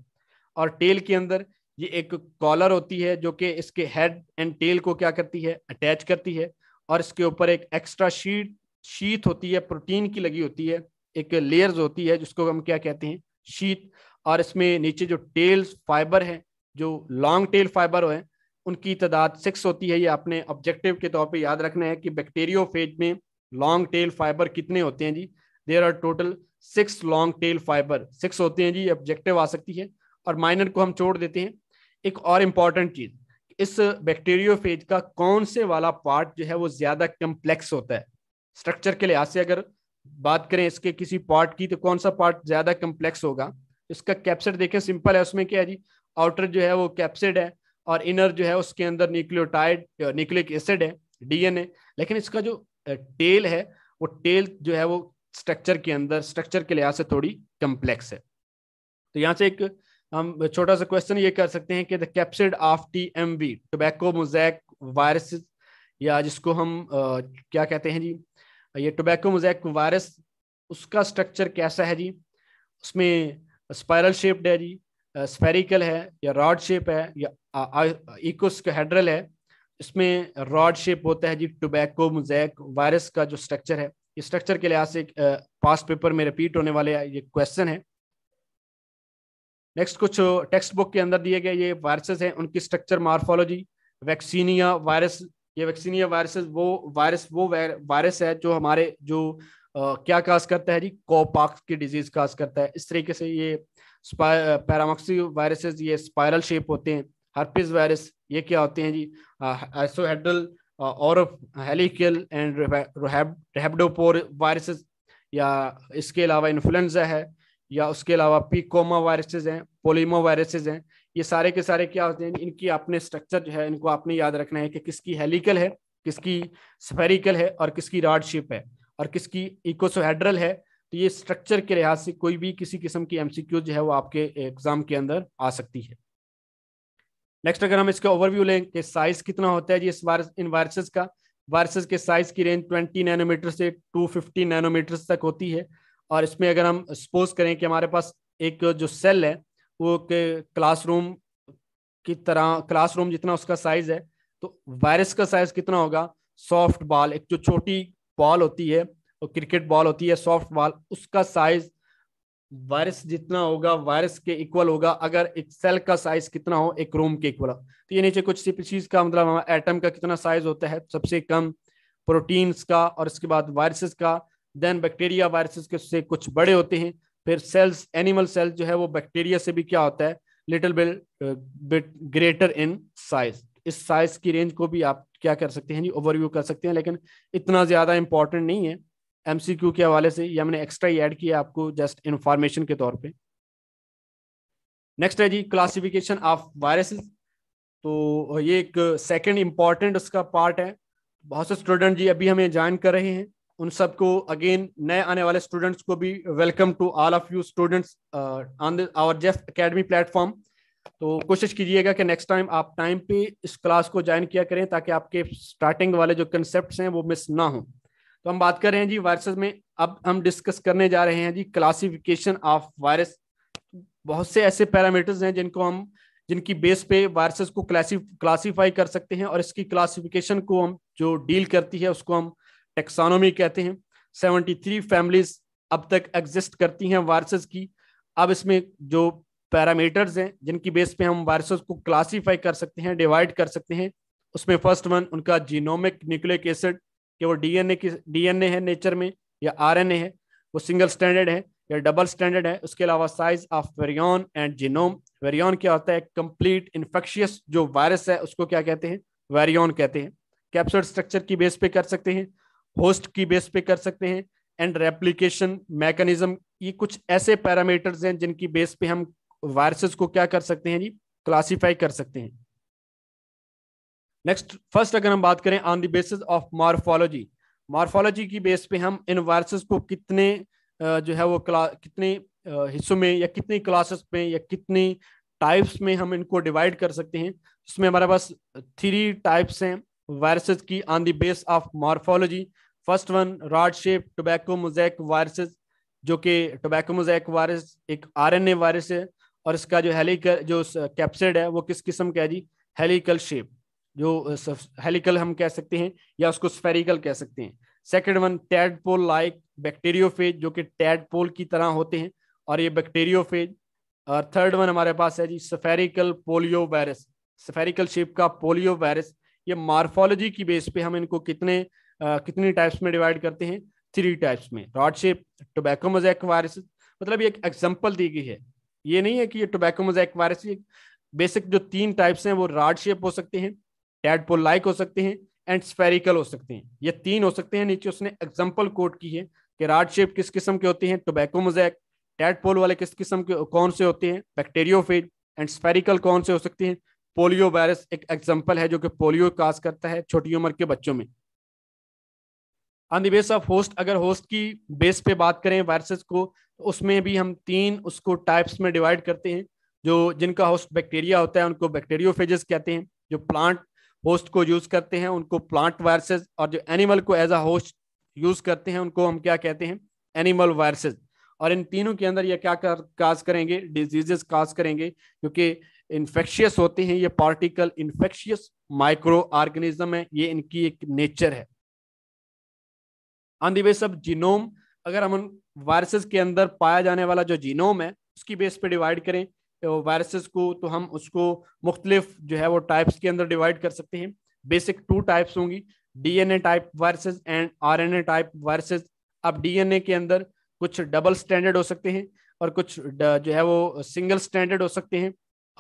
और टेल के अंदर ये एक कॉलर होती है जो कि इसके हेड एंड टेल को क्या करती है अटैच करती है और इसके ऊपर एक एक्स्ट्रा शीट शीत होती है प्रोटीन की लगी होती है एक लेयर्स होती है जिसको हम क्या कहते हैं शीत और इसमें नीचे जो टेल्स फाइबर है जो लॉन्ग टेल फाइबर है उनकी तादाद सिक्स होती है ये आपने ऑब्जेक्टिव के तौर पे याद रखना है कि बैक्टेरियो फेज में लॉन्ग टेल फाइबर कितने होते हैं जी there are total six long tail fibre six होते हैं जी ऑब्जेक्टिव आ सकती है और माइनर को हम छोड़ देते हैं एक और इम्पॉर्टेंट चीज़ इस बैक्टीरियोफेज का कौन से वाला पार्ट जो है वो ज्यादा कम्प्लेक्स होता है स्ट्रक्चर के लिहाज से अगर बात करें इसके किसी पार्ट की तो कौन सा पार्ट ज्यादा कम्प्लेक्स होगा इसका कैप्सिड देखें सिंपल है उसमें क्या है जी आउटर जो है वो कैप्सिड है और इनर जो है उसके अंदर न्यूक्लियोटाइड न्यूक्लिक एसिड है डीएनए लेकिन इसका जो टेल है वो टेल जो है वो स्ट्रक्चर के अंदर स्ट्रक्चर के लिहाज से थोड़ी कम्प्लेक्स है तो यहाँ से एक हम छोटा सा क्वेश्चन ये कर सकते हैं कि the capsid of T M V tobacco mosaic virus या जिसको हम आ, क्या कहते हैं जी ये टोबैको मोजैक वायरस उसका स्ट्रक्चर कैसा है जी उसमें स्पायरल शेप्ड है जी स्पेरिकल है या रॉड शेप है या इकोस्कोहेड्रल है इसमें रॉड शेप होता है जी टोबैको मोजैक वायरस का जो स्ट्रक्चर है ये स्ट्रक्चर के लिहाज से पास्ट पेपर में रिपीट होने वाले ये क्वेश्चन है नेक्स्ट कुछ टेक्स्ट बुक के अंदर दिए गए ये वायरसेस हैं उनकी स्ट्रक्चर मार्फोलॉजी वैक्सीनिया वायरस ये वैक्सीनिया वायरसेस वो वायरस वो वायरस है जो हमारे जो आ, क्या काज करता है जी कोपाक्स की डिजीज काज करता है इस तरीके से ये पैरामोक्सी वायरसेस ये स्पायरल शेप होते हैं हर्पिस वायरस ये क्या होते हैं जी आइसोहेड्रल और हेलिकल एंड रेहेब्डोपोर वायरसेस या इसके अलावा इन्फ्लुएंजा है या उसके अलावा पीकोमा वायरसेज हैं पोलीमो वायरसेज हैं ये सारे के सारे क्या होते हैं इनकी अपने स्ट्रक्चर जो है इनको आपने याद रखना है कि किसकी हेलिकल है किसकी स्पेरिकल है और किसकी राड है और किसकी इकोसोहेड्रल है तो ये स्ट्रक्चर के लिहाज से कोई भी किसी किस्म की एमसीक्यू जो है वो आपके एग्जाम के अंदर आ सकती है नेक्स्ट अगर हम इसका ओवरव्यू लें कि साइज कितना होता है जी इस वायरस इन वायरसेस का वायरसेस के साइज की रेंज 20 नैनोमीटर से 250 नैनोमीटर तक होती है और इसमें अगर हम सपोज करें कि हमारे पास एक जो सेल है वो क्लासरूम की तरह क्लासरूम जितना उसका साइज है तो वायरस का साइज कितना होगा सॉफ्ट बॉल एक जो छोटी बॉल होती है और क्रिकेट बॉल होती है सॉफ्ट बॉल उसका साइज वायरस जितना होगा वायरस के इक्वल होगा अगर एक सेल का साइज कितना हो एक रूम के इक्वल तो ये नीचे कुछ चीज का मतलब एटम का कितना साइज होता है सबसे कम प्रोटीन्स का और इसके बाद वायरसेस का देन बैक्टीरिया वायरसेस के से कुछ बड़े होते हैं फिर सेल्स एनिमल सेल्स जो है वो बैक्टीरिया से भी क्या होता है little bill bit greater in size इस साइज की रेंज को भी आप क्या कर सकते हैं जी ओवरव्यू कर सकते हैं लेकिन इतना ज़्यादा इंपॉर्टेंट नहीं है एम के हवाले से या हमने एक्स्ट्रा ही ऐड किया आपको जस्ट इंफॉर्मेशन के तौर पर नेक्स्ट है जी क्लासिफिकेशन ऑफ वायरसेस तो ये एक सेकंड इंपॉर्टेंट उसका पार्ट है बहुत से स्टूडेंट जी अभी हमें ज्वाइन कर रहे हैं उन सबको अगेन नए आने वाले स्टूडेंट्स को भी welcome to all of you students on our Jeff academy platform तो कोशिश कीजिएगा कि नेक्स्ट टाइम आप टाइम पे इस क्लास को ज्वाइन किया करें ताकि आपके स्टार्टिंग वाले जो कंसेप्ट हैं वो मिस ना हो तो हम बात कर रहे हैं जी वायरसेस में अब हम डिस्कस करने जा रहे हैं जी क्लासिफिकेशन ऑफ वायरस बहुत से ऐसे पैरामीटर्स हैं जिनको हम जिनकी बेस पे वायरसेस को क्लासिफाई कर सकते हैं और इसकी क्लासिफिकेशन को हम जो डील करती है उसको हम टेक्सोनोमी कहते हैं 73 फैमिलीज अब तक एग्जिस्ट करती हैं वायरसेस की अब इसमें जो पैरामीटर्स हैं जिनकी बेस पे हम वायरसेस को क्लासीफाई कर सकते हैं डिवाइड कर सकते हैं उसमें फर्स्ट वन उनका जीनोमिक न्यूक्लिक एसिड कि वो डीएनए की डीएनए है नेचर में या आरएनए है वो सिंगल स्टैंडर्ड है या डबल स्टैंडर्ड है उसके अलावा size of virion and genome virion क्या होता है कंप्लीट इन्फेक्शियस जो वायरस है उसको क्या कहते हैं वेरियन कहते हैं कैप्सर स्ट्रक्चर की बेस पे कर सकते हैं होस्ट की बेस पे कर सकते हैं एंड रेप्लीकेशन मैकेनिज्म ये कुछ ऐसे पैरामीटर्स हैं जिनकी बेस पे हम वायरसेस को क्या कर सकते हैं जी क्लासीफाई कर सकते हैं नेक्स्ट फर्स्ट अगर हम बात करें on the basis of morphology morphology की बेस पे हम इन वायरसेस को कितने जो है वो क्ला कितने हिस्सों में या कितनी क्लासेस में या कितनी टाइप्स में हम इनको डिवाइड कर सकते हैं इसमें हमारे पास थ्री टाइप्स हैं वायरसेस की on the base of morphology first one rod shape tobacco mosaic viruses जो कि टोबैको मोजैक वायरस एक आरएनए वायरस है और इसका जो हेलिकल जो कैप्सिड है वो किस किस्म का है जी हेलिकल शेप जो हेलिकल हम कह सकते हैं या उसको स्फेरिकल कह सकते हैं second one tadpole like bacteriophage जो कि टैड पोल की तरह होते हैं और ये बैक्टीरियोफेज और थर्ड वन हमारे पास है जी spherical polio virus spherical shape का पोलियो वायरस ये मार्फोलॉजी की बेस पे हम इनको कितने कितनी टाइप्स में डिवाइड करते हैं थ्री टाइप्स में rod shape tobacco mosaic virus मतलब ये एक एग्जाम्पल दी गई है ये नहीं है कि ये टोबैको मोजैक वायरस बेसिक जो तीन टाइप्स हैं वो रॉड शेप हो सकते हैं टैडपोल लाइक हो सकते हैं एंड स्पेरिकल हो सकते हैं ये तीन हो सकते हैं नीचे उसने एग्जाम्पल कोट की है कि रॉड शेप किस किस्म के होते हैं टोबैको मोजैक टैडपोल वाले किस किस्म के कौन से होते हैं बैक्टेरियोफेज एंड स्पेरिकल कौन से हो सकते हैं पोलियो वायरस एक एग्जाम्पल है जो कि पोलियो काज करता है छोटी उम्र के बच्चों में on the base of host अगर होस्ट की बेस पे बात करें वायरसेस को तो उसमें भी हम तीन उसको टाइप्स में डिवाइड करते हैं जो जिनका होस्ट बैक्टीरिया होता है उनको बैक्टेरियो कहते हैं जो प्लांट होस्ट को यूज करते हैं उनको प्लांट वायरसेस और जो एनिमल को एज अ होस्ट यूज करते हैं उनको हम क्या कहते हैं एनिमल वायरसेस और इन तीनों के अंदर ये क्या कर काज करेंगे डिजीजेस काज करेंगे क्योंकि इन्फेक्शियस होते हैं ये पार्टिकल इन्फेक्शियस माइक्रो ऑर्गेनिज्म है ये इनकी एक नेचर है on the base of genome अगर हम उन वायरसेस के अंदर पाया जाने वाला जो जीनोम है उसकी बेस पे डिवाइड करें तो वायरसेस को तो हम उसको मुख्तलिफ जो है वो टाइप्स के अंदर डिवाइड कर सकते हैं बेसिक टू टाइप्स होंगी DNA type viruses and RNA type viruses अब डीएनए के अंदर कुछ डबल स्टैंडर्ड हो सकते हैं और कुछ जो है वो सिंगल स्टैंडर्ड हो सकते हैं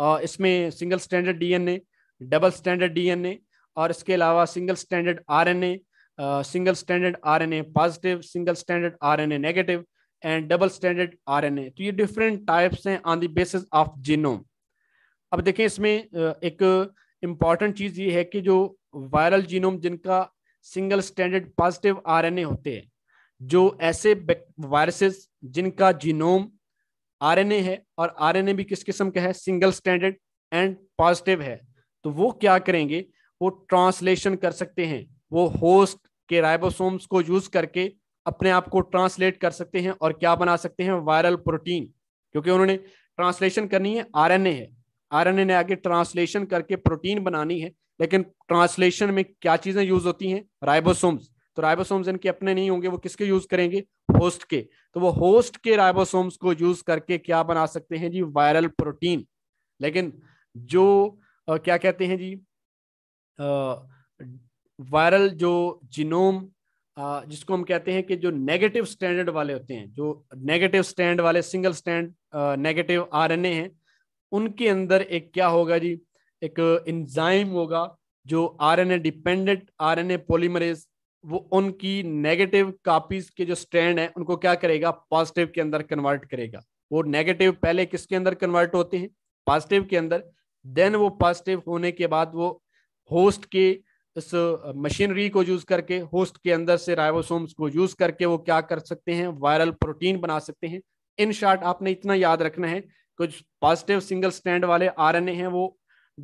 और इसमें single standard DNA double standard DNA और इसके अलावा single standard RNA single A positive single standard R N A negative and double standard R N A तो ये डिफरेंट टाइप्स हैं on the basis of genome अब देखें इसमें uh, एक इम्पॉर्टेंट चीज़ ये है कि जो वायरल जीनोम जिनका single standard positive R N A होते हैं जो ऐसे वायरसेस जिनका जीनोम आर एन ए है और आर एन ए भी किस किस्म का है सिंगल स्टैंडर्ड एंड पॉजिटिव है तो वो क्या करेंगे वो ट्रांसलेशन कर सकते हैं वो होस्ट के राइबोसोम्स को यूज करके अपने आप को ट्रांसलेट कर सकते हैं और क्या बना सकते हैं वायरल प्रोटीन क्योंकि उन्होंने ट्रांसलेशन करनी है आरएनए है आरएनए ने आगे ट्रांसलेशन करके प्रोटीन बनानी है लेकिन ट्रांसलेशन में क्या चीजें यूज होती हैं राइबोसोम्स तो राइबोसोम्स इनके अपने नहीं होंगे वो किसके यूज करेंगे होस्ट के तो वो होस्ट के राइबोसोम्स को यूज करके क्या बना सकते हैं जी वायरल प्रोटीन लेकिन जो आ, क्या कहते हैं जी आ, वायरल जो जिनोम जिसको हम कहते हैं कि जो नेगेटिव स्टैंडर्ड वाले होते हैं जो नेगेटिव स्टैंड वाले सिंगल स्टैंड नेगेटिव आरएनए हैं उनके अंदर एक क्या होगा जी एक इंजाइम होगा जो आरएनए डिपेंडेंट आरएनए पॉलीमरेज वो उनकी नेगेटिव कापीज के जो स्टैंड है उनको क्या करेगा पॉजिटिव के अंदर कन्वर्ट करेगा वो नेगेटिव पहले किसके अंदर कन्वर्ट होते हैं पॉजिटिव के अंदर देन वो पॉजिटिव होने के बाद वो होस्ट के इस मशीनरी को यूज करके होस्ट के अंदर से राइबोसोम्स को यूज करके वो क्या कर सकते हैं वायरल प्रोटीन बना सकते हैं इन शॉर्ट आपने इतना याद रखना है कुछ पॉजिटिव सिंगल स्टैंड वाले आरएनए हैं वो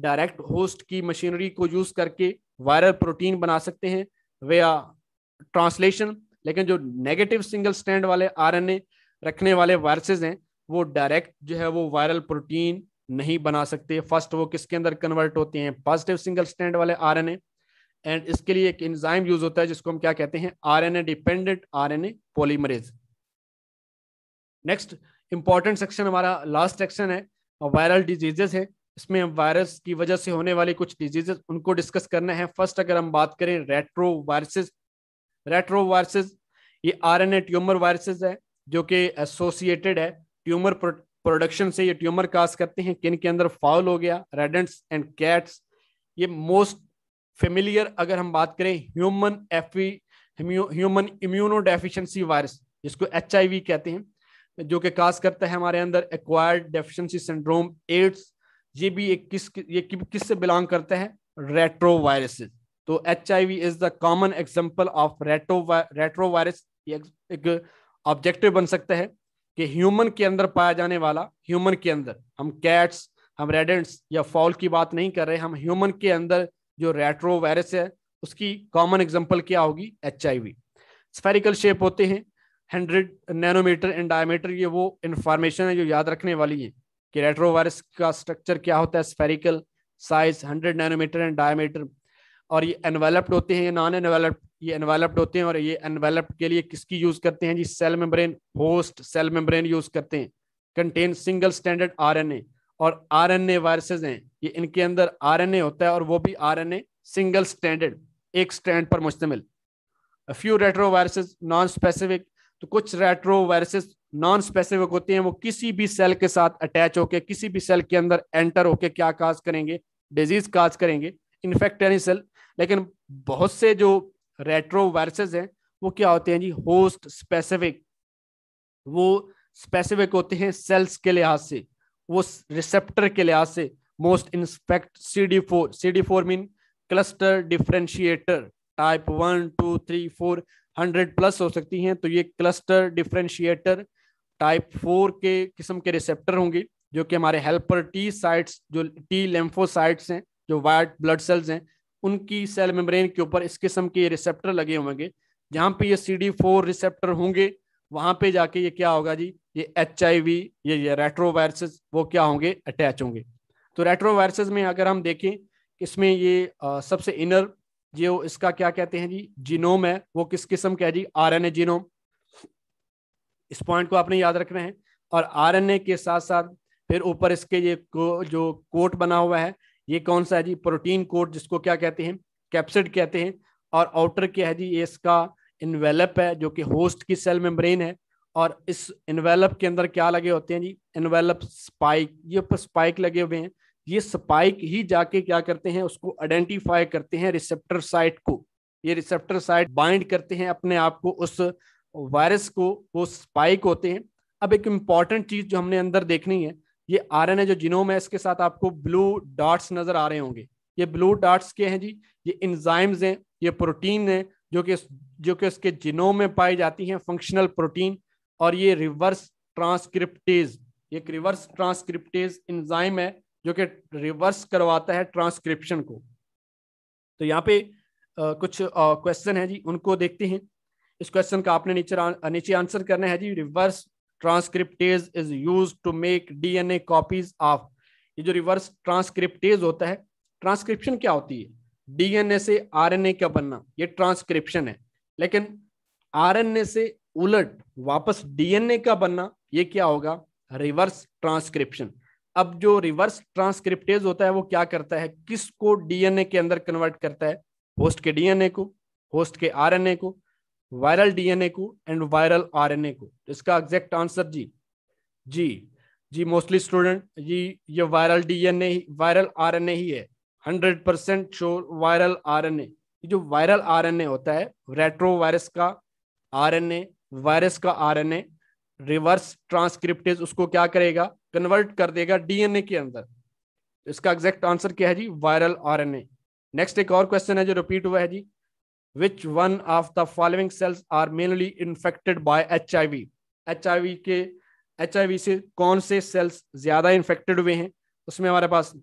डायरेक्ट होस्ट की मशीनरी को यूज करके वायरल प्रोटीन बना सकते हैं वे ट्रांसलेशन लेकिन जो नेगेटिव सिंगल स्टैंड वाले ए रखने वाले वायरसेज हैं वो डायरेक्ट जो है वो वायरल प्रोटीन नहीं बना सकते फर्स्ट वो किसके अंदर कन्वर्ट होते हैं पॉजिटिव सिंगल स्टैंड वाले आरएनए एंड इसके लिए एक एंजाइम यूज होता है जिसको हम क्या कहते हैं RNA dependent RNA polymerase next important section हमारा लास्ट सेक्शन है वायरल डिजीजेस है इसमें हम वायरस की वजह से होने वाली कुछ डिजीजेस उनको डिस्कस करना है फर्स्ट अगर हम बात करें रेट्रो वायरसेस रेट्रो वायरसेस ये आरएनए ट्यूमर वायरसेस है जो कि एसोसिएटेड है ट्यूमर प्रोडक्शन से ये ट्यूमर काज करते हैं किन के अंदर फाउल हो गया रेडेंट्स एंड कैट्स ये मोस्ट फेमिलियर अगर हम बात करें ह्यूमन एफी ह्यूमन इम्यूनो डेफिशिएंसी वायरस जिसको एच कहते हैं जो कि काज करता है हमारे अंदर एक्वायर्ड डेफिशिएंसी सिंड्रोम एड्स ये भी एक किस ये कि, किस से बिलोंग करता है रेट्रो वायरस तो H I V is the common example of retro retro virus एक ऑब्जेक्टिव बन सकता है कि ह्यूमन के अंदर पाया जाने वाला ह्यूमन के अंदर हम कैट्स हम रेडेंट्स या फॉल की बात नहीं कर रहे हम ह्यूमन के अंदर जो रेट्रो वायरस है उसकी कॉमन एग्जाम्पल क्या होगी एच आई शेप होते हैं हंड्रेड नैनोमीटर इन डायमीटर ये वो इन्फॉर्मेशन है जो याद रखने वाली है कि रेट्रो वायरस का स्ट्रक्चर क्या होता है spherical size hundred nanometer in diameter और ये एनवेलप्ड होते हैं नॉन एनवेलप्ड ये एनवेलप्ड होते हैं और ये एनवेलप्ड के लिए किसकी यूज करते हैं जी cell membrane host cell membrane use करते हैं कंटेन सिंगल स्टैंडर्ड आरएनए और आर एन ए वायरसेज हैं ये इनके अंदर आर एन ए होता है और वो भी R N A single standard एक स्टैंड पर मुश्तमिल few retro viruses non specific तो कुछ रेट्रो वायरसेस नॉन स्पेसिफिक होते हैं वो किसी भी सेल के साथ अटैच होकर किसी भी सेल के अंदर एंटर होकर क्या काज करेंगे डिजीज काज करेंगे इन्फेक्ट एनी सेल लेकिन बहुत से जो रेट्रो वायरसेस हैं वो क्या होते हैं जी होस्ट स्पेसिफिक वो स्पेसिफिक होते हैं सेल्स के लिहाज से वो रिसेप्टर के लिहाज से most inspect C D four C D four mean cluster differentiator type one two three four hundred plus हो सकती हैं तो ये क्लस्टर डिफ्रेंशिएटर टाइप फोर के किस्म के रिसेप्टर होंगे जो कि हमारे हेल्पर टी साइट्स जो टी लेम्फोसाइट्स हैं जो वाइट ब्लड सेल्स हैं उनकी सेल मेम्ब्रेन के ऊपर इस किस्म के रिसेप्टर लगे होंगे जहाँ पे ये सी डी फोर रिसेप्टर होंगे वहाँ पे जाके ये क्या होगा जी ये एच ये ये रेट्रोवायरसेस वो क्या होंगे अटैच होंगे तो रेट्रोवायरसेस में अगर हम देखें इसमें ये आ, सबसे इनर जो इसका क्या कहते हैं जी जीनोम है वो किस किस्म का है जी आरएनए जीनोम इस पॉइंट को आपने याद रखना है और आरएनए के साथ साथ फिर ऊपर इसके ये को, जो कोट बना हुआ है ये कौन सा है जी प्रोटीन कोट जिसको क्या कहते हैं कैप्सिड कहते हैं और आउटर क्या है जी ये इसका इन्वेलप है जो कि होस्ट की सेल मेम्ब्रेन है और इस इनवेलप के अंदर क्या लगे होते हैं जी इनवेलप स्पाइक ये ऊपर स्पाइक लगे हुए हैं ये स्पाइक ही जाके क्या करते हैं उसको आइडेंटिफाई करते हैं रिसेप्टर साइट को ये रिसेप्टर साइट बाइंड करते हैं अपने आप को उस वायरस को वो स्पाइक होते हैं अब एक इम्पॉर्टेंट चीज जो हमने अंदर देखनी है ये आर जो जिनोम है इसके साथ आपको ब्लू डॉट्स नजर आ रहे होंगे ये ब्लू डॉट्स के हैं जी ये इंजाइम्स हैं ये प्रोटीन है जो कि जो कि उसके जिनोम में पाई जाती हैं फंक्शनल प्रोटीन और ये रिवर्स ट्रांसक्रिप्टेज एक रिवर्स ट्रांसक्रिप्टेज इंजाइम है जो कि रिवर्स करवाता है ट्रांसक्रिप्शन को तो यहाँ पे आ, कुछ क्वेश्चन है जी उनको देखते हैं इस क्वेश्चन का आपने नीचे नीचे आंसर करना है जी reverse transcriptase is use to make DNA copies of ये जो रिवर्स ट्रांसक्रिप्टेज होता है ट्रांसक्रिप्शन क्या होती है डीएनए से आरएनए का बनना ये ट्रांसक्रिप्शन है लेकिन आरएनए से उलट वापस डीएनए का बनना ये क्या होगा रिवर्स ट्रांसक्रिप्शन अब जो रिवर्स ट्रांसक्रिप्टेज होता है वो क्या करता है किसको डीएनए के अंदर कन्वर्ट करता है होस्ट के डीएनए को होस्ट के आरएनए को वायरल डीएनए को एंड वायरल आरएनए को इसका एग्जैक्ट आंसर जी जी जी मोस्टली स्टूडेंट जी ये वायरल डीएनए वायरल आरएनए ही है hundred percent sure viral RNA जो वायरल आरएनए होता है रेट्रो वायरस का आरएनए वायरस का आरएनए रिवर्स ट्रांसक्रिप्टेज उसको क्या करेगा कन्वर्ट कर देगा डीएनए के अंदर इसका एग्जैक्ट आंसर क्या है जी वायरल आरएनए नेक्स्ट एक और क्वेश्चन है जो रिपीट हुआ है जी which one of the following cells are mainly infected by H I के एच से कौन से सेल्स ज्यादा इन्फेक्टेड हुए हैं उसमें हमारे पास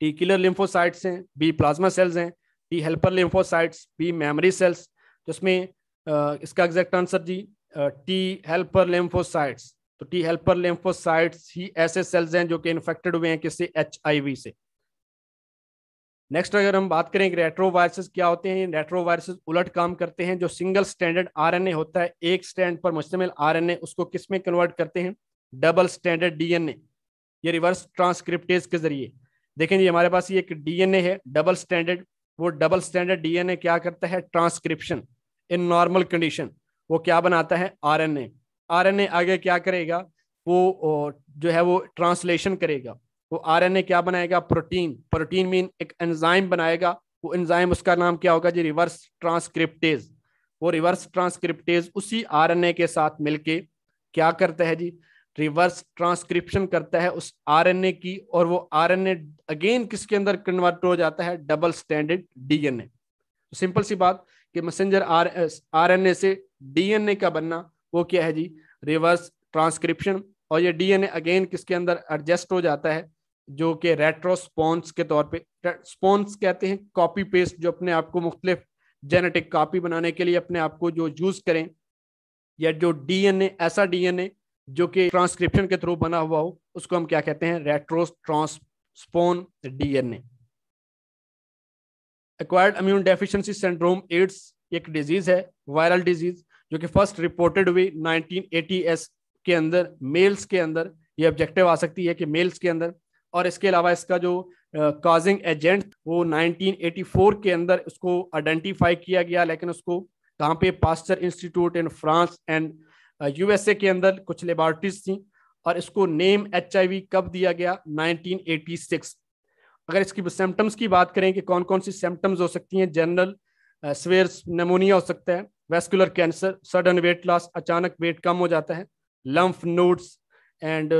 टी किलर लिम्फोसाइट्स हैं बी प्लाज्मा सेल्स हैं T helper lymphocytes B memory cells जिसमें इसका एग्जैक्ट आंसर जी टी हेल्पर लेम्फोसाइट्स तो टी हेल्पर लेम्फोसाइट्स ही ऐसे सेल्स हैं जो कि इन्फेक्टेड हुए हैं किससे एच से नेक्स्ट अगर हम बात करें कि रेट्रोवायरसेस क्या होते हैं रेट्रोवायरसेस उलट काम करते हैं जो सिंगल स्टैंडर्ड आरएनए होता है एक स्टैंड पर मुश्तमिल आरएनए उसको किस में कन्वर्ट करते हैं डबल स्टैंडर्ड डीएनए ये रिवर्स ट्रांसक्रिप्टेज के जरिए देखें जी हमारे पास ये एक डीएनए है डबल स्टैंडर्ड वो डबल स्टैंडर्ड डीएनए क्या करता है ट्रांसक्रिप्शन इन नॉर्मल कंडीशन वो क्या बनाता है R R N A N A आगे क्या करेगा वो जो है वो ट्रांसलेशन करेगा वो आर एन ए क्या बनाएगा प्रोटीन प्रोटीन मीन एक एंजाइम बनाएगा वो एंजाइम उसका नाम क्या होगा जी रिवर्स ट्रांसक्रिप्टेज वो रिवर्स ट्रांसक्रिप्टेज उसी आर एन ए के साथ मिलके क्या करता है जी रिवर्स ट्रांसक्रिप्शन करता है उस आर एन ए की और वो आर एन ए अगेन किसके अंदर कन्वर्ट हो जाता है double standard D N A simple सी बात कि मैसेंजर आर एस से डीएनए का बनना वो क्या है जी रिवर्स ट्रांसक्रिप्शन और ये डीएनए अगेन किसके अंदर एडजस्ट हो जाता है जो कि रेट्रोस्पॉन्स के तौर पे स्पॉन्स कहते हैं कॉपी पेस्ट जो अपने आप को मुख्तलिफ जेनेटिक कापी बनाने के लिए अपने आप को जो यूज करें या जो डीएनए ऐसा डीएनए जो कि ट्रांसक्रिप्शन के थ्रू बना हुआ हो उसको हम क्या कहते हैं retro transposon DNA acquired immune deficiency syndrome AIDS एक डिजीज है वायरल डिजीज जो कि फर्स्ट रिपोर्टेड हुई 1980s के अंदर मेल्स के अंदर ये ऑब्जेक्टिव आ सकती है कि मेल्स के अंदर और इसके अलावा इसका जो काजिंग uh, एजेंट वो 1984 के अंदर उसको आइडेंटिफाई किया गया लेकिन उसको कहाँ पे Pasteur Institute in France and USA के अंदर कुछ लेबॉर्ट्रीज थी और इसको नेम एच कब दिया गया 1986 अगर इसकी सिम्टम्स की बात करें कि कौन कौन सी सिम्टम्स हो सकती हैं जनरल स्वेयर नमोनिया हो सकता है vascular cancer sudden weight loss अचानक वेट कम हो जाता है lymph nodes and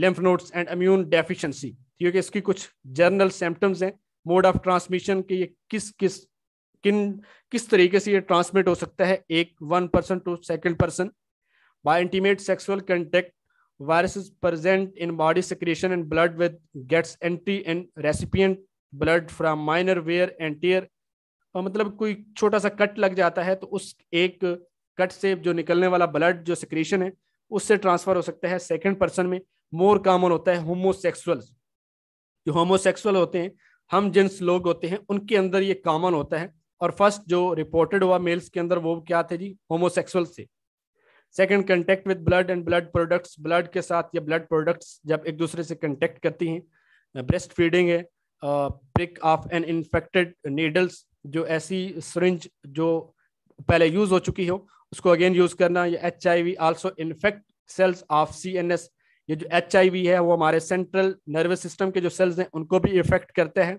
lymph nodes and immune deficiency क्योंकि इसकी कुछ जनरल सिम्टम्स हैं मोड ऑफ ट्रांसमिशन के ये किस किस किन किस तरीके से ये ट्रांसमिट हो सकता है एक one person to second person by intimate sexual contact virus is present in body secretion and blood with gets entry in recipient blood from minor wear and tear और मतलब कोई छोटा सा कट लग जाता है तो उस एक कट से जो निकलने वाला ब्लड जो सिक्रेशन है उससे ट्रांसफर हो सकता है सेकंड पर्सन में मोर कॉमन होता है होमोसेक्सुअल जो होमोसेक्सुअल होते हैं हम जिन्स लोग होते हैं उनके अंदर ये कॉमन होता है और फर्स्ट जो रिपोर्टेड हुआ मेल्स के अंदर वो क्या थे जी होमोसेक्सुअल से second contact with blood and blood products blood के साथ या ब्लड प्रोडक्ट्स जब एक दूसरे से कंटेक्ट करती हैं ब्रेस्ट फीडिंग है pick of an infected needles जो ऐसी सरिंज जो पहले यूज हो चुकी हो उसको अगेन यूज करना या H I V also infect cells of C N S ये जो एच आई वी है वो हमारे सेंट्रल नर्वस सिस्टम के जो सेल्स हैं उनको भी इफेक्ट करते हैं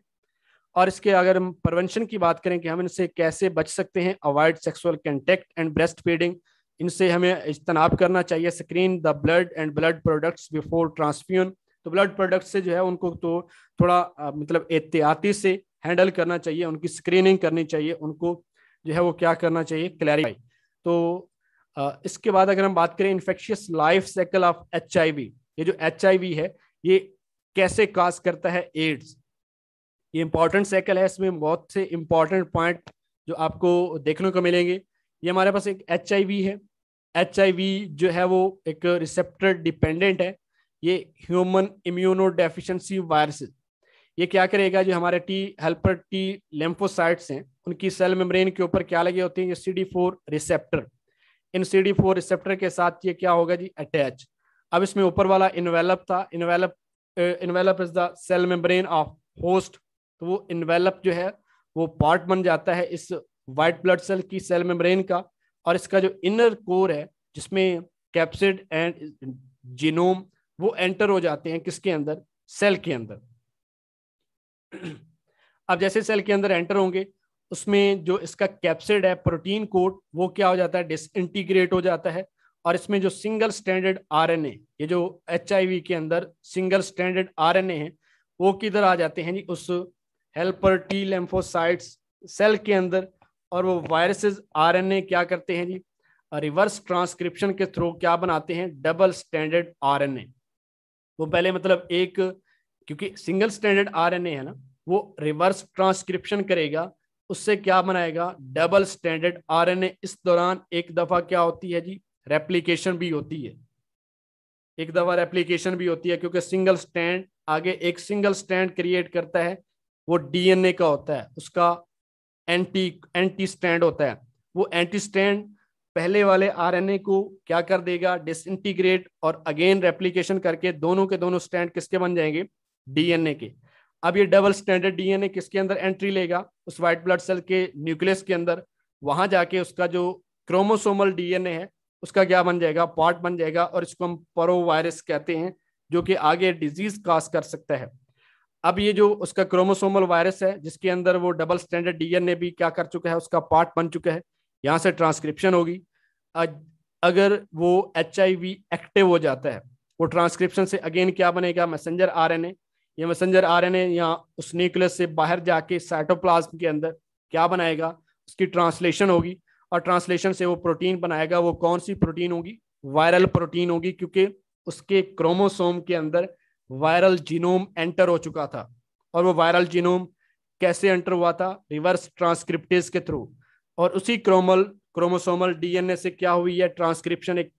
और इसके अगर हम प्रवेंशन की बात करें कि हम इनसे कैसे बच सकते हैं avoid sexual contact and breast feeding इनसे हमें इजतनाब करना चाहिए screen the blood and blood products before transfusion तो ब्लड प्रोडक्ट से जो है उनको तो थोड़ा मतलब एहतियाती से हैंडल करना चाहिए उनकी स्क्रीनिंग करनी चाहिए उनको जो है वो क्या करना चाहिए क्लैरिफाई तो आ, इसके बाद अगर हम बात करें infectious life cycle of H ये जो एच है ये कैसे काज करता है एड्स ये इंपॉर्टेंट साइकिल है इसमें बहुत से इंपॉर्टेंट पॉइंट जो आपको देखने को मिलेंगे ये हमारे पास एक एच है एच जो है वो एक रिसेप्टर डिपेंडेंट है ये ह्यूमन इम्यूनो वायरस ये क्या करेगा जो हमारे टी हेल्पर टी लेम्फोसाइट्स हैं उनकी सेल मेम्ब्रेन के ऊपर क्या लगे होते हैं ये C four receptor in C four receptor के साथ ये क्या होगा जी अटैच अब इसमें ऊपर वाला इन्वेलप था envelope envelope is the cell membrane of host तो वो इन्वेलप जो है वो पार्ट बन जाता है इस वाइट ब्लड सेल की सेल मेम्ब्रेन का और इसका जो इनर कोर है जिसमें कैप्सिड एंड जीनोम वो एंटर हो जाते हैं किसके अंदर सेल के अंदर अब जैसे सेल के अंदर एंटर होंगे उसमें जो इसका कैप्सिड है प्रोटीन कोड वो क्या हो जाता है डिसइंटीग्रेट हो जाता है और इसमें जो सिंगल स्टैंडर्ड आरएनए ये जो एच के अंदर सिंगल स्टैंडर्ड आरएनए है वो किधर आ जाते हैं जी उस हेल्पर टी लेम्फोसाइट्स सेल के अंदर और वो वायरसेस आरएनए क्या करते हैं जी रिवर्स ट्रांसक्रिप्शन के थ्रू क्या बनाते हैं डबल स्टैंडर्ड आरएनए वो पहले मतलब एक क्योंकि सिंगल स्टैंडर्ड आरएनए है ना वो रिवर्स ट्रांसक्रिप्शन करेगा उससे क्या बनाएगा डबल स्टैंडर्ड आरएनए इस दौरान एक दफा क्या होती है जी रेप्लीकेशन भी होती है एक दफा रेप्लीकेशन भी होती है क्योंकि सिंगल स्टैंड आगे एक सिंगल स्टैंड क्रिएट करता है वो डीएनए का होता है उसका एंटी एंटी स्टैंड होता है वो एंटी स्टैंड पहले वाले आरएनए को क्या कर देगा डिसइंटीग्रेट और अगेन रेप्लीकेशन करके दोनों के दोनों स्टैंड किसके बन जाएंगे डीएनए के अब ये डबल स्टैंडर्ड डीएनए किसके अंदर एंट्री लेगा उस व्हाइट ब्लड सेल के न्यूक्लियस के अंदर वहां जाके उसका जो क्रोमोसोमल डीएनए है उसका क्या बन जाएगा पार्ट बन जाएगा और इसको हम परो वायरस कहते हैं जो कि आगे डिजीज काज कर सकता है अब ये जो उसका क्रोमोसोमल वायरस है जिसके अंदर वो डबल स्टैंडर्ड डीएनए भी क्या कर चुका है उसका पार्ट बन चुका है यहाँ से ट्रांसक्रिप्शन होगी अगर वो एच एक्टिव हो जाता है वो ट्रांसक्रिप्शन से अगेन क्या बनेगा मैसेंजर आर एन ये मैसेंजर आर एन उस न्यूक्लियस से बाहर जाके साइटोप्लाज्म के अंदर क्या बनाएगा उसकी ट्रांसलेशन होगी और ट्रांसलेशन से वो प्रोटीन बनाएगा वो कौन सी प्रोटीन होगी वायरल प्रोटीन होगी क्योंकि उसके क्रोमोसोम के अंदर वायरल जीनोम एंटर हो चुका था और वो वायरल जीनोम कैसे एंटर हुआ था रिवर्स ट्रांसक्रिप्टेज के थ्रू और उसी क्रोमल क्रोमोसोमल डीएनए से क्या हुई है ट्रांसक्रिप्शन एक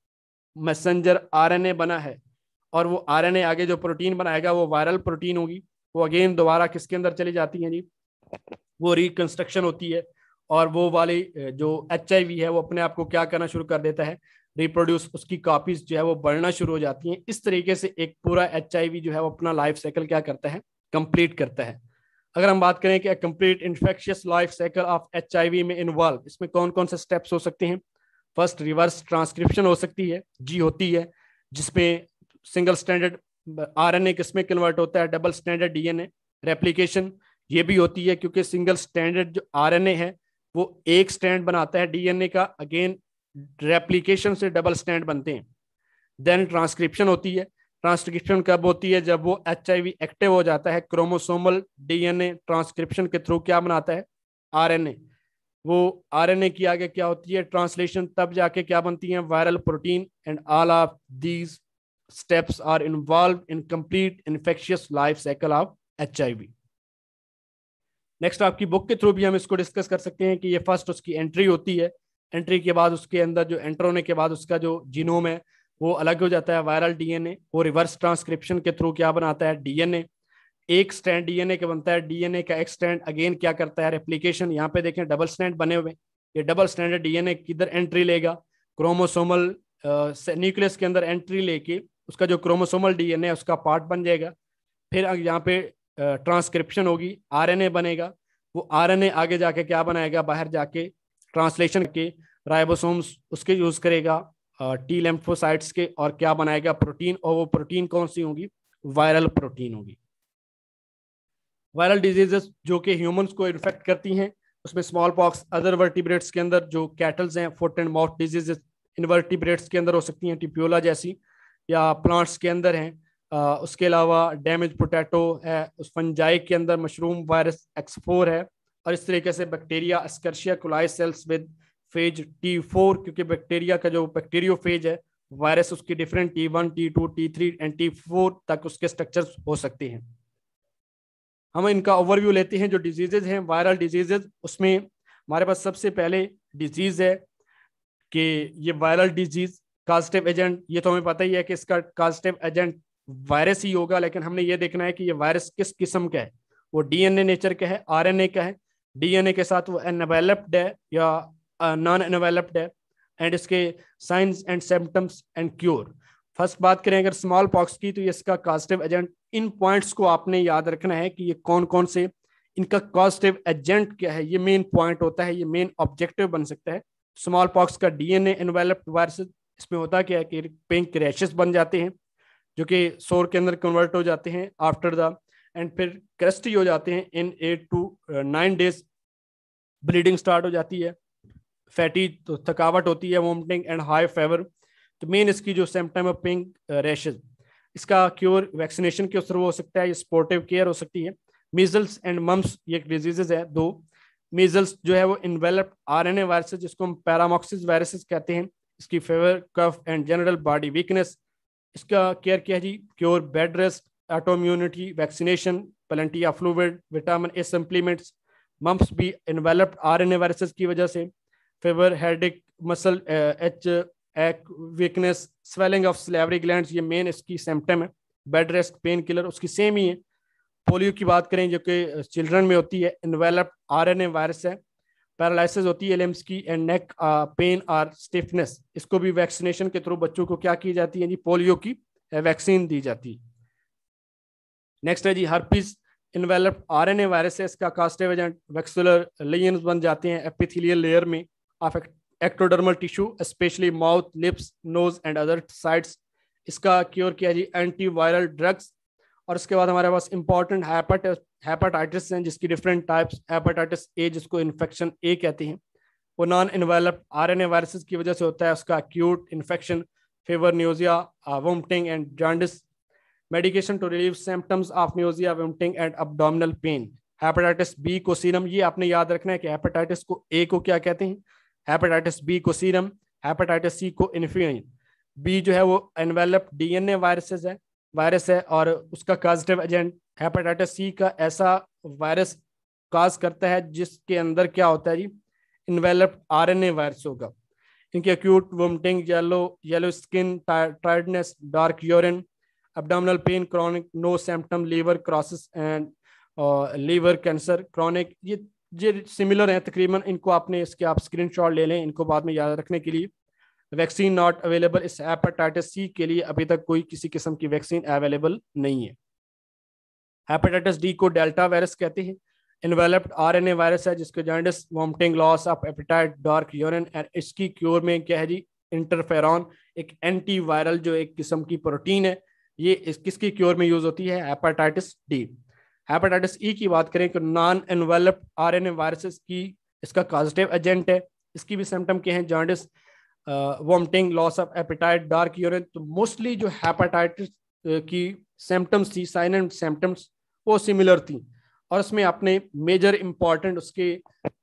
मैसेंजर आरएनए बना है और वो आरएनए आगे जो प्रोटीन बनाएगा वो वायरल प्रोटीन होगी वो अगेन दोबारा किसके अंदर चली जाती है जी वो रिकंस्ट्रक्शन होती है और वो वाली जो एच है वो अपने आप को क्या करना शुरू कर देता है रिप्रोड्यूस उसकी कॉपीज जो है वो बढ़ना शुरू हो जाती हैं इस तरीके से एक पूरा एच जो है वो अपना लाइफ साइकिल क्या करता है कंप्लीट करता है अगर हम बात करें कि complete infectious life cycle of H में इन्वॉल्व इसमें कौन कौन से स्टेप्स हो सकते हैं फर्स्ट रिवर्स ट्रांसक्रिप्शन हो सकती है जी होती है जिसमें सिंगल स्टैंडर्ड आर ए किसमें कन्वर्ट होता है डबल स्टैंडर्ड ए रेप्लीकेशन ये भी होती है क्योंकि सिंगल स्टैंडर्ड जो ए है वो एक स्टैंड बनाता है डीएनए का अगेन रेप्लीकेशन से डबल स्टैंड बनते हैं देन ट्रांसक्रिप्शन होती है ट्रांसक्रिप्शन कब होती है जब वो एच एक्टिव हो जाता है क्रोमोसोमल डीएनए ट्रांसक्रिप्शन के थ्रू क्या बनाता है आरएनए वो आरएनए की आगे क्या होती है ट्रांसलेशन तब जाके क्या बनती है viral protein and all of these steps are involve in complete infectious life cycle of H next आपकी बुक के थ्रू भी हम इसको डिस्कस कर सकते हैं कि ये फर्स्ट उसकी एंट्री होती है एंट्री के बाद उसके अंदर जो एंटर होने के बाद उसका जो जीनोम है वो अलग हो जाता है वायरल डीएनए वो रिवर्स ट्रांसक्रिप्शन के थ्रू क्या बनाता है डीएनए एक स्टैंड डीएनए के बनता है डीएनए का एक स्टैंड अगेन क्या करता है रेप्लीकेशन यहाँ पे देखें डबल स्टैंड बने हुए ये डबल स्टैंडर्ड डीएनए किधर एंट्री लेगा क्रोमोसोमल न्यूक्लियस के अंदर एंट्री लेके उसका जो क्रोमोसोमल डीएनए उसका पार्ट बन जाएगा फिर यहाँ पे ट्रांसक्रिप्शन होगी आरएनए बनेगा वो आरएनए आगे जाके क्या बनाएगा बाहर जाके ट्रांसलेशन के राइबोसोम्स उसके यूज करेगा टी लेम्फोसाइट्स के और क्या बनाएगा प्रोटीन और वो प्रोटीन कौन सी होगी वायरल प्रोटीन होगी वायरल डिजीजेस जो कि ह्यूमंस को इन्फेक्ट करती हैं उसमें स्मॉल पॉक्स अदर वर्टिब्रेट्स के अंदर जो कैटल्स हैं foot and mouth diseases invertebrates के अंदर हो सकती हैं टिप्योला जैसी या प्लांट्स के अंदर हैं उसके अलावा डैमेज पोटैटो है उस फंजाई के अंदर मशरूम वायरस एक्सफोर है और इस तरीके से bacteria Escherichia coli cells with phage T four क्योंकि बैक्टीरिया का जो बैक्टीरियो फेज है वायरस उसकी different T one T two T three and T four तक उसके स्ट्रक्चर हो सकते हैं हम इनका ओवरव्यू लेते हैं जो डिजीजेज हैं वायरल डिजीजेज उसमें हमारे पास सबसे पहले डिजीज है कि ये वायरल डिजीज काजिटिव एजेंट ये तो हमें पता ही है कि इसका काजटिव एजेंट वायरस ही होगा लेकिन हमने ये देखना है कि ये वायरस किस किस्म का है वो डीएनए नेचर का है आरएनए का है डीएनए के साथ वो एनवेलप्ड है या नॉन uh, एनवेलप्ड है एंड इसके signs and symptoms and cure first बात करें अगर स्मॉल पॉक्स की तो ये इसका कॉजिटिव एजेंट इन पॉइंट्स को आपने याद रखना है कि ये कौन कौन से इनका कॉजिटिव एजेंट क्या है ये मेन पॉइंट होता है ये मेन ऑब्जेक्टिव बन सकता है स्मॉल पॉक्स का डीएनए एनवेलप्ड वायरस इसमें होता क्या है कि पेंक क्रैशेस बन जाते हैं जो कि सोर के अंदर कन्वर्ट हो जाते हैं आफ्टर द एंड फिर क्रेस्टी हो जाते हैं in eight to nine days bleeding start हो जाती है फैटी तो थकावट होती है वोमिटिंग एंड हाई फेवर तो मेन इसकी जो सिम्टम है पिंक रैशेज इसका क्योर वैक्सीनेशन के थ्रू हो सकता है ये सपोर्टिव केयर हो सकती है मीजल्स एंड मम्स ये डिजीजेज है दो मीजल्स जो है वो enveloped R N A viruses जिसको हम पैरामोक्सिस वायरसेस कहते हैं इसकी fever cough and general body weakness इसका केयर किया जी cure bed rest plenty vaccination, plenty of fluid, vitamin A supplements, mumps are enveloped RNA viruses की वजह से fever, headache, muscle एच एक weakness swelling of salivary gland ये main इसकी symptom है बेड रेस्ट पेन किलर उसकी same ही है पोलियो की बात करें जो कि चिल्ड्रन uh, में होती है एन आरएनए वायरस है पैरालिसिस होती है लिम्स की एंड नेक पेन और स्टिफनेस इसको भी वैक्सीनेशन के थ्रू बच्चों को क्या की जाती है जी पोलियो की वैक्सीन uh, दी जाती है नेक्स्ट है जी हर्पिस इन्वेलप आरएनए वायरसेस का कास्ट एजेंट वैक्सुलर लियंस बन जाते हैं एपिथिलियल लेयर में of ectodermal tissue specially mouth lips nose and other sides इसका क्योर किया जी एंटीवायरल ड्रग्स और उसके बाद हमारे पास इंपॉर्टेंट हेपाटाइटिस हैं जिसकी डिफरेंट टाइप्स हेपाटाइटिस ए जिसको इन्फेक्शन ए कहते हैं वो non envelope R N A viruses की वजह से होता है उसका acute infection fever nausea vomiting and jaundice medication to relieve symptoms of nausea vomiting and abdominal pain hepatitis B को सीरम ये आपने याद रखना है कि हेपेटाइटिस को ए को क्या कहते हैं हेपेटाइटिस बी को सीरम हेपेटाइटिस सी को इन्फ्यून बी जो है वो एनवेलप डीएनए वायरसेस है वायरस है और उसका पॉजिटिव एजेंट हेपेटाइटिस सी का ऐसा वायरस काज करता है जिसके अंदर क्या होता है जी इन्वेलप आरएनए वायरस होगा इनकी acute vomiting yellow yellow skin tiredness dark urine abdominal pain chronic no symptom liver crosses and uh, liver cancer chronic ये ye सिमिलर hai takriban इनको आपने इसके आप screenshot ले लें इनको बाद में याद रखने के लिए वैक्सीन नॉट अवेलेबल इस हेपेटाइटिस सी के लिए अभी तक कोई किसी किस्म की वैक्सीन अवेलेबल नहीं है हेपेटाइटिस डी को डेल्टा वायरस कहते हैं इन्वेलप्ड आरएनए वायरस है जिसको jaundice vomiting loss of appetite dark urine and इसकी क्योर में क्या है जी इंटरफेरॉन एक एंटी वायरल जो एक किस्म की प्रोटीन है ये इस किसकी क्योर में यूज होती है हेपाटाइटिस डी हेपाटाइटिस ई की बात करें तो non enveloped R N viruses की इसका पॉजिटिव एजेंट है इसकी भी सिम्टम के हैं jaundice vomiting loss of appetite dark urine तो मोस्टली जो हेपाटाइटिस uh, की सिम्टम्स थी साइन एंड सिम्टम्स वो सिमिलर थी और उसमें अपने मेजर इम्पॉर्टेंट उसके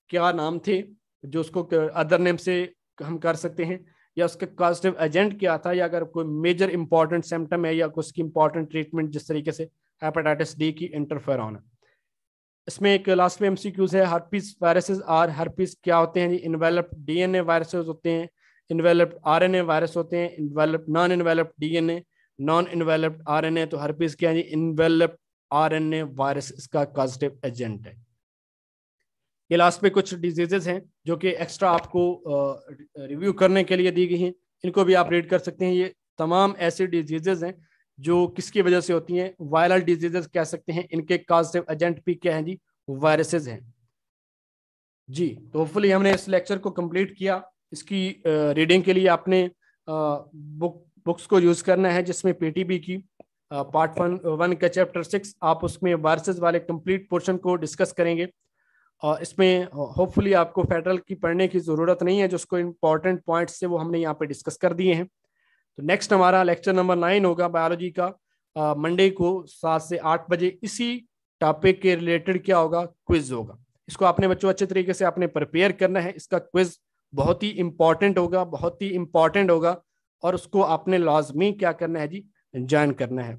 क्या नाम थे जो उसको अदर नेम से हम कर सकते हैं या उसका कॉजिटिव एजेंट क्या था या अगर कोई मेजर इंपॉर्टेंट सिम्टम है या उसकी इंपॉर्टेंट ट्रीटमेंट जिस तरीके से हेपेटाइटिस डी की इंटरफेरॉन है इसमें एक लास्ट में एमसीक्यूज है हर्पीस वायरसेस आर हर्पीस क्या होते हैं जी इन्वेलप्ड डीएनए वायरसेस होते हैं इन्वेलप्ड आरएनए वायरस होते हैं envelope non enveloped DNA non enveloped RNA तो हर्पीस क्या है जी इन्वेलप्ड आरएनए वायरस इसका कॉजिटिव एजेंट है ये लास्ट में कुछ डिजीजेज हैं जो कि एक्स्ट्रा आपको रिव्यू करने के लिए दी गई हैं इनको भी आप रीड कर सकते हैं ये तमाम ऐसे डिजीजेज हैं जो किसकी वजह से होती हैं वायरल डिजीजेज कह सकते हैं इनके काजिव एजेंट भी क्या हैं जी वायरसेज हैं जी तो होपफुली हमने इस लेक्चर को कंप्लीट किया इसकी रीडिंग के लिए आपने बुक बुक्स को यूज़ करना है जिसमें पीटीबी की पार्ट वन वन का चैप्टर सिक्स आप उसमें वायरसेज वाले कंप्लीट पोर्शन को डिस्कस करेंगे और इसमें होपफुली आपको फेडरल की पढ़ने की ज़रूरत नहीं है जो उसको इम्पॉर्टेंट पॉइंट्स वो हमने यहाँ पे डिस्कस कर दिए हैं तो नेक्स्ट हमारा लेक्चर नंबर नाइन होगा बायोलॉजी का मंडे को सात से आठ बजे इसी टॉपिक के रिलेटेड क्या होगा क्विज होगा इसको आपने बच्चों अच्छे तरीके से आपने प्रिपेयर करना है इसका क्विज बहुत ही इंपॉर्टेंट होगा बहुत ही इंपॉर्टेंट होगा और उसको आपने लाजमी क्या करना है जी ज्वाइन करना है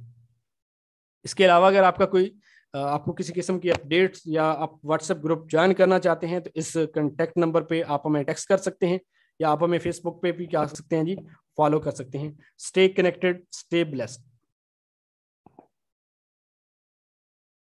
इसके अलावा अगर आपका कोई आपको किसी किस्म की अपडेट्स या आप व्हाट्सएप ग्रुप ज्वाइन करना चाहते हैं तो इस कंटेक्ट नंबर पे आप हमें टेक्स्ट कर सकते हैं या आप हमें फेसबुक पे भी क्या सकते हैं जी फॉलो कर सकते हैं स्टे कनेक्टेड स्टे ब्लेस्ड